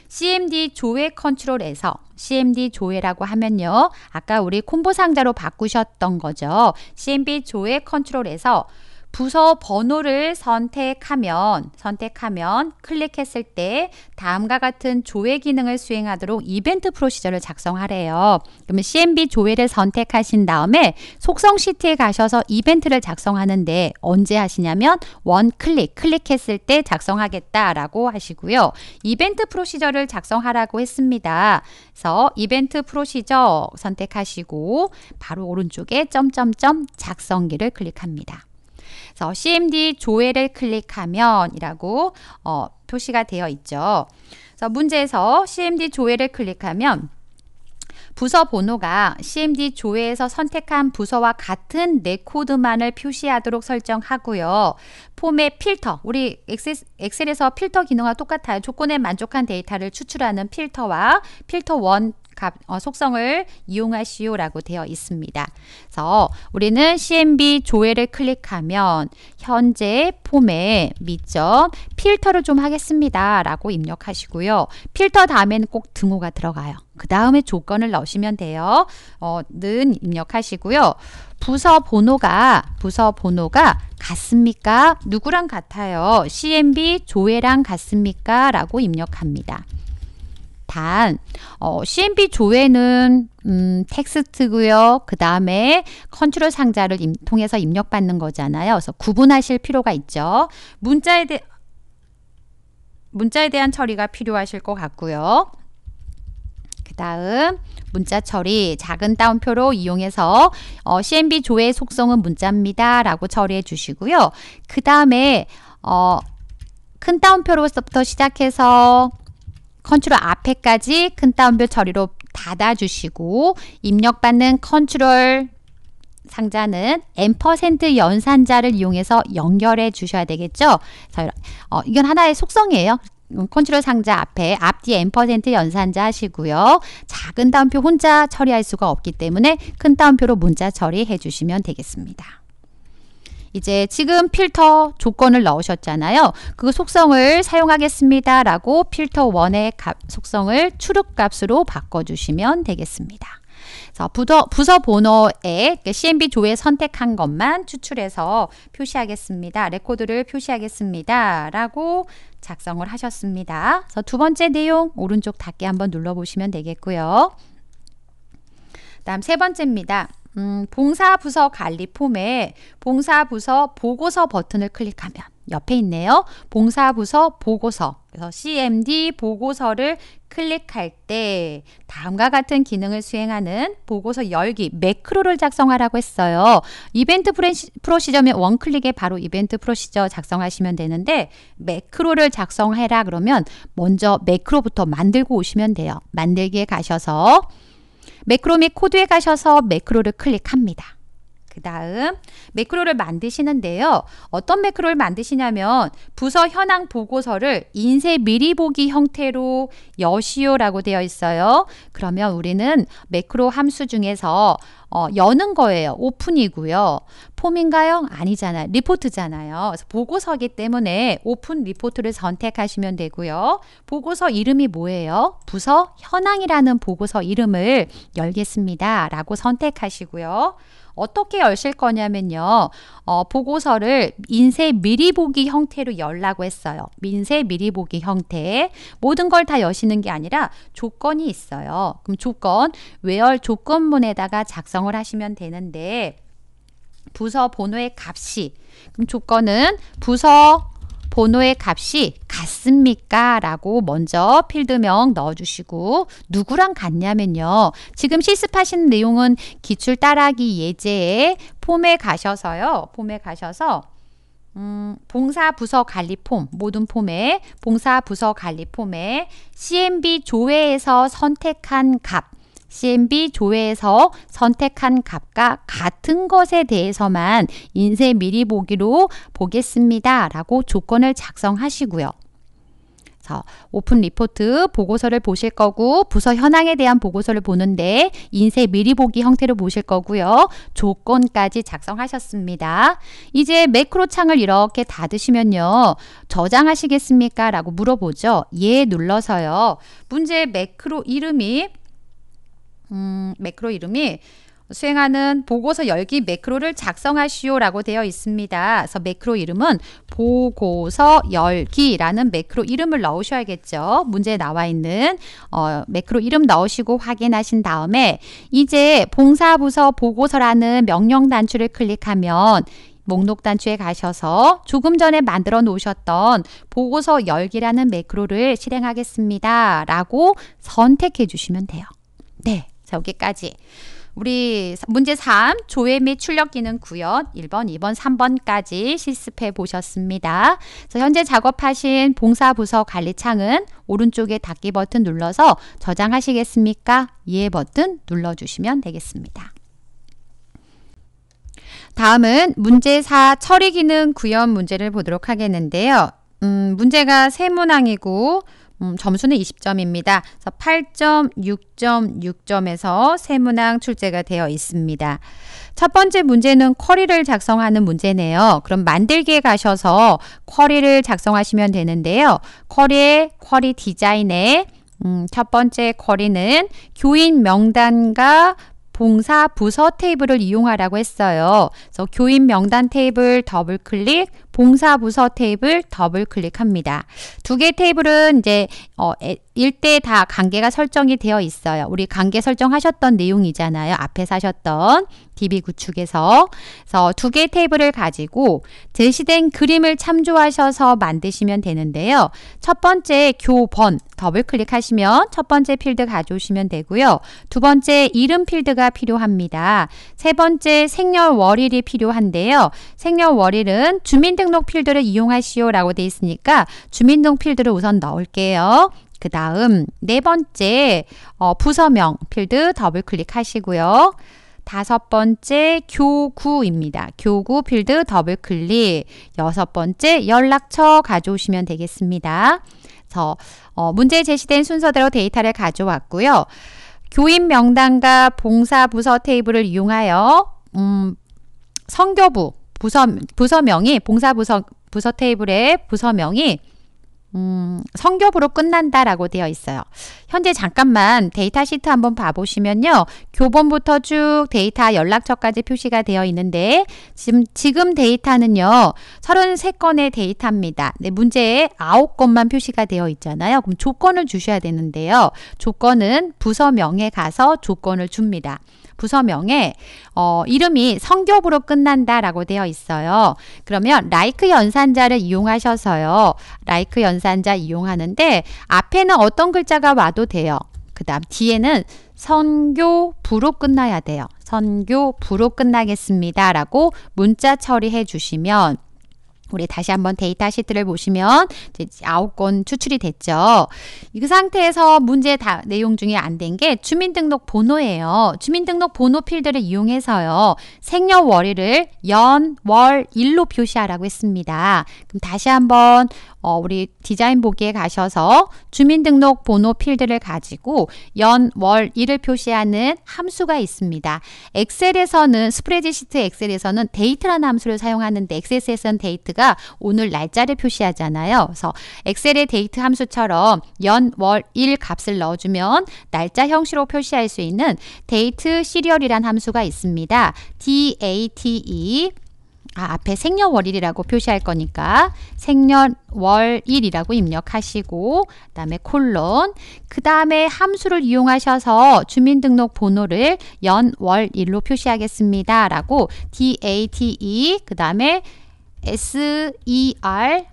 CMD 조회 컨트롤에서 CMD 조회라고 하면요. 아까 우리 콤보 상자로 바꾸셨던 거죠. CMD 조회 컨트롤에서 부서 번호를 선택하면 선택하면 클릭했을 때 다음과 같은 조회 기능을 수행하도록 이벤트 프로시저를 작성하래요. 그러면 CMB 조회를 선택하신 다음에 속성 시트에 가셔서 이벤트를 작성하는데 언제 하시냐면 원 클릭 클릭했을 때 작성하겠다라고 하시고요. 이벤트 프로시저를 작성하라고 했습니다. 그래서 이벤트 프로시저 선택하시고 바로 오른쪽에 점점점 작성기를 클릭합니다. 그래서 CMD 조회를 클릭하면이라고 어, 표시가 되어 있죠. 그래서 문제에서 CMD 조회를 클릭하면 부서 번호가 CMD 조회에서 선택한 부서와 같은 내 네 코드만을 표시하도록 설정하고요. 폼의 필터, 우리 엑셀, 에서 필터 기능과 똑같아요. 조건에 만족한 데이터를 추출하는 필터와 필터 1 어, 속성을 이용하시오라고 되어 있습니다. 그래서 우리는 CMB 조회를 클릭하면 현재 폼에 미점 필터를 좀 하겠습니다. 라고 입력하시고요. 필터 다음에는 꼭 등호가 들어가요. 그 다음에 조건을 넣으시면 돼요. 어, 는 입력하시고요. 부서 번호가 부서 번호가 같습니까? 누구랑 같아요? CMB 조회랑 같습니까? 라고 입력합니다. 단 어, CMB 조회는 음, 텍스트고요. 그 다음에 컨트롤 상자를 임, 통해서 입력받는 거잖아요. 그래서 구분하실 필요가 있죠. 문자에 대 문자에 대한 처리가 필요하실 것 같고요. 그 다음 문자 처리 작은 따옴표로 이용해서 어, CMB 조회 속성은 문자입니다. 라고 처리해 주시고요. 그 다음에 어, 큰 따옴표로부터 시작해서 컨트롤 앞에까지 큰 따옴표 처리로 닫아주시고 입력받는 컨트롤 상자는 M% 연산자를 이용해서 연결해 주셔야 되겠죠. 어, 이건 하나의 속성이에요. 컨트롤 상자 앞에 앞뒤에 연산자 하시고요. 작은 따옴표 혼자 처리할 수가 없기 때문에 큰 따옴표로 문자 처리해 주시면 되겠습니다. 이제 지금 필터 조건을 넣으셨잖아요. 그 속성을 사용하겠습니다. 라고 필터 1의 속성을 출력값으로 바꿔주시면 되겠습니다. 부서, 부서 번호에 그 CMB 조에 선택한 것만 추출해서 표시하겠습니다. 레코드를 표시하겠습니다. 라고 작성을 하셨습니다. 그래서 두 번째 내용 오른쪽 닫기 한번 눌러보시면 되겠고요. 다음 세 번째입니다. 음, 봉사부서 관리 폼에 봉사부서 보고서 버튼을 클릭하면 옆에 있네요. 봉사부서 보고서. 그래서 CMD 보고서를 클릭할 때 다음과 같은 기능을 수행하는 보고서 열기 매크로를 작성하라고 했어요. 이벤트 프로시저면 원클릭에 바로 이벤트 프로시저 작성하시면 되는데 매크로를 작성해라 그러면 먼저 매크로부터 만들고 오시면 돼요. 만들기에 가셔서 매크로 및 코드에 가셔서 매크로를 클릭합니다. 그 다음 매크로를 만드시는데요. 어떤 매크로를 만드시냐면 부서 현황 보고서를 인쇄 미리 보기 형태로 여시오라고 되어 있어요. 그러면 우리는 매크로 함수 중에서 어, 여는 거예요. 오픈이고요. 폼인가요? 아니잖아요. 리포트잖아요. 그래서 보고서기 때문에 오픈 리포트를 선택하시면 되고요. 보고서 이름이 뭐예요? 부서 현황이라는 보고서 이름을 열겠습니다. 라고 선택하시고요. 어떻게 열실 거냐면요. 어, 보고서를 인쇄 미리 보기 형태로 열라고 했어요. 민세 미리 보기 형태. 모든 걸 다 여시는 게 아니라 조건이 있어요. 그럼 조건, 외열 조건문에다가 작성을 하시면 되는데 부서 번호의 값이 그럼 조건은 부서 번호의 값이 같습니까? 라고 먼저 필드명 넣어주시고 누구랑 같냐면요. 지금 실습하신 내용은 기출 따라기 예제에 폼에 가셔서요. 폼에 가셔서 음, 봉사 부서 관리 폼, 모든 폼에 봉사 부서 관리 폼에 CMB 조회에서 선택한 값 CMB 조회에서 선택한 값과 같은 것에 대해서만 인쇄 미리 보기로 보겠습니다. 라고 조건을 작성하시고요. 오픈 리포트 보고서를 보실 거고 부서 현황에 대한 보고서를 보는데 인쇄 미리 보기 형태로 보실 거고요. 조건까지 작성하셨습니다. 이제 매크로 창을 이렇게 닫으시면요. 저장하시겠습니까? 라고 물어보죠. 예 눌러서요. 문제 매크로 이름이 음, 매크로 이름이 수행하는 보고서 열기 매크로를 작성하시오라고 되어 있습니다. 그래서 매크로 이름은 보고서 열기라는 매크로 이름을 넣으셔야겠죠. 문제에 나와 있는 어, 매크로 이름 넣으시고 확인하신 다음에 이제 봉사부서 보고서라는 명령 단추를 클릭하면 목록 단추에 가셔서 조금 전에 만들어 놓으셨던 보고서 열기라는 매크로를 실행하겠습니다. 라고 선택해 주시면 돼요. 네. 자, 여기까지. 우리 문제 3 조회 및 출력 기능 구현 1번, 2번, 3번까지 실습해 보셨습니다. 그래서 현재 작업하신 봉사 부서 관리 창은 오른쪽에 닫기 버튼 눌러서 저장하시겠습니까? 이 예 버튼 눌러 주시면 되겠습니다. 다음은 문제 4 처리 기능 구현 문제를 보도록 하겠는데요. 음, 문제가 세 문항이고 음, 점수는 20점입니다. 그래서 8.6.6점에서 세문항 출제가 되어 있습니다. 첫 번째 문제는 쿼리를 작성하는 문제네요. 그럼 만들기에 가셔서 쿼리를 작성하시면 되는데요. 쿼리의 쿼리 디자인에 음, 첫 번째 쿼리는 교인 명단과 봉사 부서 테이블을 이용하라고 했어요. 그래서 교인 명단 테이블 더블 클릭, 봉사부서 테이블 더블 클릭합니다. 두 개 테이블은 이제 어, 일대 다 관계가 설정이 되어 있어요. 우리 관계 설정하셨던 내용이잖아요. 앞에사셨던 DB 구축에서. 그래서 두 개 테이블을 가지고 제시된 그림을 참조하셔서 만드시면 되는데요. 첫 번째 교번 더블 클릭하시면 첫 번째 필드 가져오시면 되고요. 두 번째 이름 필드가 필요합니다. 세 번째 생년월일이 필요한데요. 생년월일은 주민등 주민등록 필드를 이용하시오라고 돼 있으니까 주민등 록 필드를 우선 넣을게요. 그 다음 네 번째 어, 부서명 필드 더블 클릭하시고요. 다섯 번째 교구입니다. 교구 필드 더블 클릭. 여섯 번째 연락처 가져오시면 되겠습니다. 그래서 어, 문제 제시된 순서대로 데이터를 가져왔고요. 교인 명단과 봉사 부서 테이블을 이용하여 음, 성교부 부서 부서명이 봉사 부서 부서 테이블에 부서명이 음, 성격으로 끝난다라고 되어 있어요. 현재 잠깐만 데이터 시트 한번 봐보시면요. 교본부터 쭉 데이터 연락처까지 표시가 되어 있는데 지금, 지금 데이터는요. 33건의 데이터입니다. 네, 문제에 9건만 표시가 되어 있잖아요. 그럼 조건을 주셔야 되는데요. 조건은 부서명에 가서 조건을 줍니다. 부서명에 어, 이름이 성격으로 끝난다라고 되어 있어요. 그러면 like 연산자를 이용하셔서요. like 연산자 이용하는데 앞에는 어떤 글자가 와도 돼요. 그 다음 뒤에는 선교부로 끝나야 돼요. 선교부로 끝나겠습니다. 라고 문자 처리해 주시면 우리 다시 한번 데이터 시트를 보시면 9건 추출이 됐죠. 이 상태에서 문제 다, 내용 중에 안 된 게 주민등록 번호예요. 주민등록 번호 필드를 이용해서요. 생년월일을 연, 월, 일로 표시하라고 했습니다. 그럼 다시 한번 어, 우리 디자인 보기에 가셔서 주민등록 번호 필드를 가지고 연, 월, 일을 표시하는 함수가 있습니다. 엑셀에서는 스프레드시트 엑셀에서는 데이트라는 함수를 사용하는데 엑셀에서는 데이트가 데이트가 오늘 날짜를 표시하잖아요. 그래서 엑셀의 데이트 함수처럼 연, 월, 일 값을 넣어주면 날짜 형식으로 표시할 수 있는 데이트 시리얼이란 함수가 있습니다. DATE 아, 앞에 생년월일이라고 표시할 거니까 생년월일이라고 입력하시고 그다음에 콜론 그다음에 함수를 이용하셔서 주민등록번호를 연월일로 표시하겠습니다라고 DATE 그다음에 SERIAL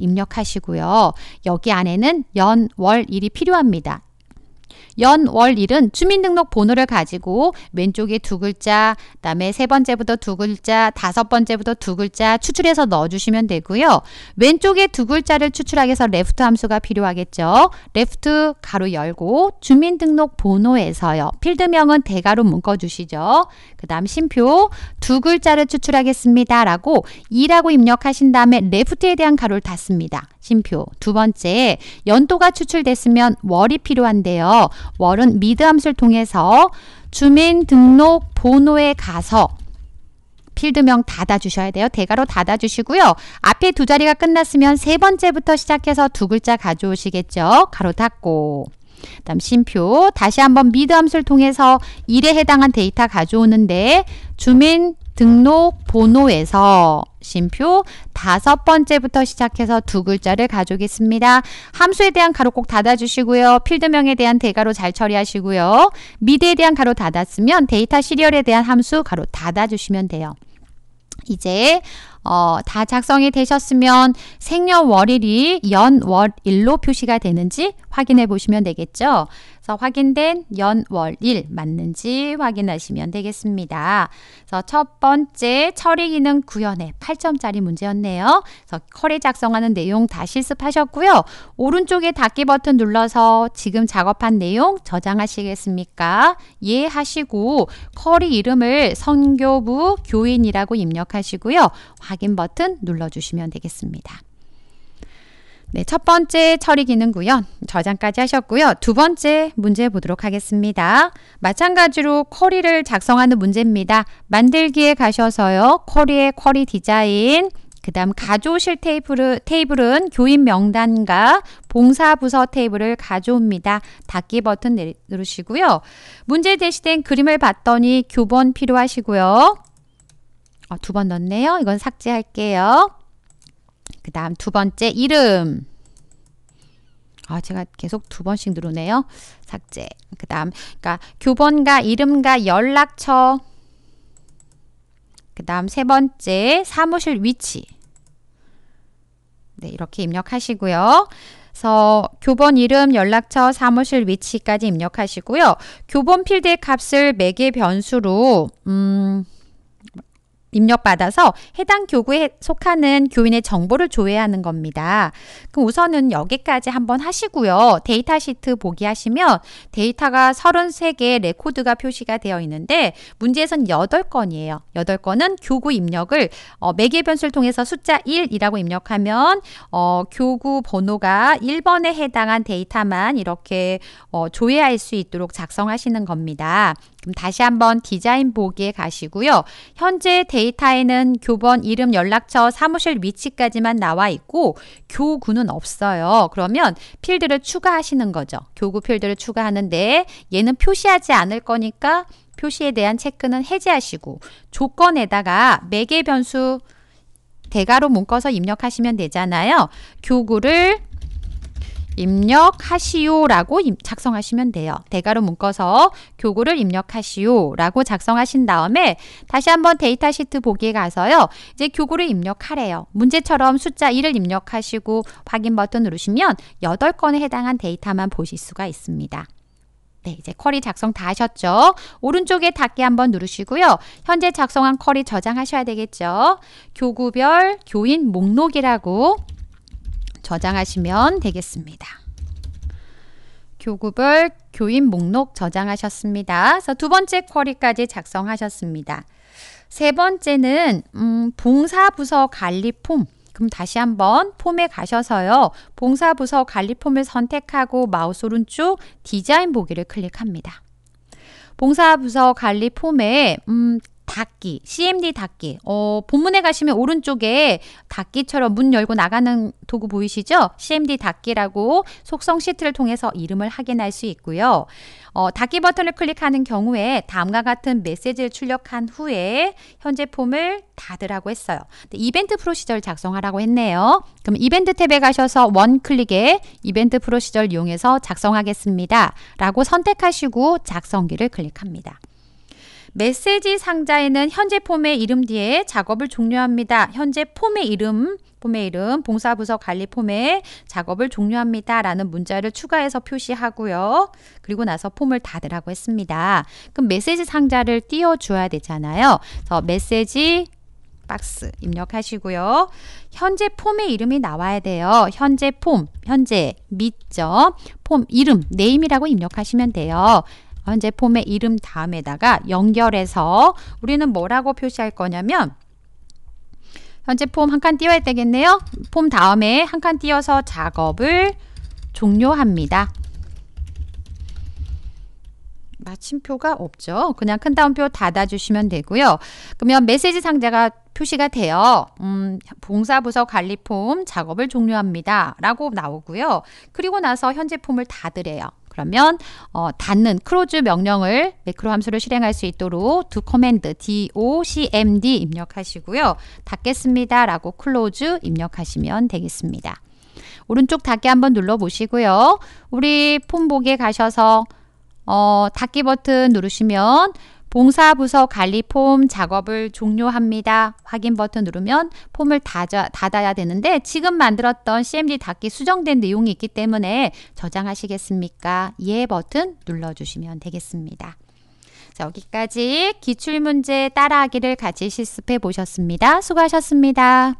입력하시고요. 여기 안에는 연, 월, 일이 필요합니다. 연, 월, 일은 주민등록 번호를 가지고 왼쪽에 두 글자, 그다음에 세 번째부터 두 글자, 다섯 번째부터 두 글자 추출해서 넣어주시면 되고요. 왼쪽에 두 글자를 추출하기 위해서 left 함수가 필요하겠죠. left 가로 열고 주민등록 번호에서요. 필드명은 대가로 묶어주시죠. 그 다음 심표 두 글자를 추출하겠습니다. 라고 2라고 입력하신 다음에 left에 대한 가로를 닫습니다. 심표 두 번째 연도가 추출됐으면 월이 필요한데요. 월은 미드 함수를 통해서 주민등록번호에 가서 필드명 닫아주셔야 돼요. 대괄호 닫아주시고요. 앞에 두 자리가 끝났으면 세 번째부터 시작해서 두 글자 가져오시겠죠. 가로 닫고 그 다음 심표 다시 한번 미드 함수를 통해서 1에 해당한 데이터 가져오는데 주민 등록 번호에서 심표 다섯 번째부터 시작해서 두 글자를 가져오겠습니다. 함수에 대한 가로 꼭 닫아주시고요. 필드명에 대한 대가로 잘 처리하시고요. 미드에 대한 가로 닫았으면 데이터 시리얼에 대한 함수 가로 닫아주시면 돼요. 이제 어, 다 작성이 되셨으면 생년월일이 연월일로 표시가 되는지 확인해 보시면 되겠죠. 그래서 확인된 연월일 맞는지 확인하시면 되겠습니다. 그래서 첫 번째 처리 기능 구현의 8점짜리 문제였네요. 그래서 컬에 작성하는 내용 다 실습하셨고요. 오른쪽에 닫기 버튼 눌러서 지금 작업한 내용 저장하시겠습니까? 예 하시고 컬이 이름을 선교부 교인이라고 입력하시고요. 각인 버튼 눌러주시면 되겠습니다. 네, 첫 번째 처리 기능 구현, 저장까지 하셨고요. 두 번째 문제 보도록 하겠습니다. 마찬가지로 쿼리를 작성하는 문제입니다. 만들기에 가셔서요. 쿼리의 쿼리 디자인, 그 다음 가져오실 테이블은, 테이블은 교인 명단과 봉사부서 테이블을 가져옵니다. 닫기 버튼 누르시고요. 문제 제시된 그림을 봤더니 교본 필요하시고요. 아, 어, 두번 넣었네요. 이건 삭제할게요. 그 다음 두 번째 이름. 아, 제가 계속 두 번씩 누르네요. 삭제. 그 다음, 그니까, 교본과 이름과 연락처. 그 다음 세 번째, 사무실 위치. 네, 이렇게 입력하시고요. 그래서 교본 이름, 연락처, 사무실 위치까지 입력하시고요. 교본 필드의 값을 매개 변수로, 음, 입력받아서 해당 교구에 속하는 교인의 정보를 조회하는 겁니다. 그럼 우선은 여기까지 한번 하시고요. 데이터 시트 보기 하시면 데이터가 33개의 레코드가 표시가 되어 있는데 문제에선 8건이에요. 8건은 교구 입력을 어, 매개 변수를 통해서 숫자 1이라고 입력하면 어, 교구 번호가 1번에 해당한 데이터만 이렇게 어, 조회할 수 있도록 작성하시는 겁니다. 그럼 다시 한번 디자인 보기에 가시고요. 현재 데이터에는 교번 이름 연락처 사무실 위치까지만 나와 있고 교구는 없어요. 그러면 필드를 추가하시는 거죠. 교구 필드를 추가하는데 얘는 표시하지 않을 거니까 표시에 대한 체크는 해제하시고 조건에다가 매개 변수 대가로 묶어서 입력하시면 되잖아요. 교구를 입력하시오라고 작성하시면 돼요. 대괄호 묶어서 교구를 입력하시오라고 작성하신 다음에 다시 한번 데이터 시트 보기에 가서요. 이제 교구를 입력하래요. 문제처럼 숫자 1을 입력하시고 확인 버튼 누르시면 8건에 해당한 데이터만 보실 수가 있습니다. 네, 이제 쿼리 작성 다 하셨죠? 오른쪽에 닫기 한번 누르시고요. 현재 작성한 쿼리 저장하셔야 되겠죠? 교구별 교인 목록이라고 저장하시면 되겠습니다. 교구별 교인 목록 저장하셨습니다. 그래서 두 번째 쿼리까지 작성하셨습니다. 세 번째는 음, 봉사부서 관리 폼 그럼 다시 한번 폼에 가셔서요. 봉사부서 관리 폼을 선택하고 마우스 오른쪽 디자인 보기를 클릭합니다. 봉사부서 관리 폼에 음, 닫기, CMD 닫기. 어, 본문에 가시면 오른쪽에 닫기처럼 문 열고 나가는 도구 보이시죠? CMD 닫기라고 속성 시트를 통해서 이름을 확인할 수 있고요. 어, 닫기 버튼을 클릭하는 경우에 다음과 같은 메시지를 출력한 후에 현재 폼을 닫으라고 했어요. 이벤트 프로시저를 작성하라고 했네요. 그럼 이벤트 탭에 가셔서 원 클릭에 이벤트 프로시저를 이용해서 작성하겠습니다. 라고 선택하시고 작성기를 클릭합니다. 메시지 상자에는 현재 폼의 이름 뒤에 작업을 종료합니다. 현재 폼의 이름 폼의 이름, 봉사부서 관리 폼에 작업을 종료합니다. 라는 문자를 추가해서 표시하고요. 그리고 나서 폼을 닫으라고 했습니다. 그럼 메시지 상자를 띄워줘야 되잖아요. 그래서 메시지 박스 입력하시고요. 현재 폼의 이름이 나와야 돼요. 현재 폼, 현재 밑점, 폼 이름, 네임이라고 입력하시면 돼요. 현재폼의 이름 다음에다가 연결해서 우리는 뭐라고 표시할 거냐면 현재 폼 한 칸 띄워야 되겠네요. 폼 다음에 한 칸 띄워서 작업을 종료합니다. 마침표가 없죠. 그냥 큰 따옴표 닫아주시면 되고요. 그러면 메시지 상자가 표시가 돼요. 음, 봉사부서 관리폼 작업을 종료합니다. 라고 나오고요. 그리고 나서 현재 폼을 닫으래요. 그러면 어, 닫는 크로즈 명령을 매크로 함수를 실행할 수 있도록 두 커맨드 docmd 입력하시고요. 닫겠습니다 라고 클로즈 입력하시면 되겠습니다. 오른쪽 닫기 한번 눌러보시고요. 우리 폰보기에 가셔서 어, 닫기 버튼 누르시면 봉사부서 관리 폼 작업을 종료합니다. 확인 버튼 누르면 폼을 닫아, 닫아야 되는데 지금 만들었던 CMD 닫기 수정된 내용이 있기 때문에 저장하시겠습니까? 예 버튼 눌러주시면 되겠습니다. 자, 여기까지 기출문제 따라하기를 같이 실습해 보셨습니다. 수고하셨습니다.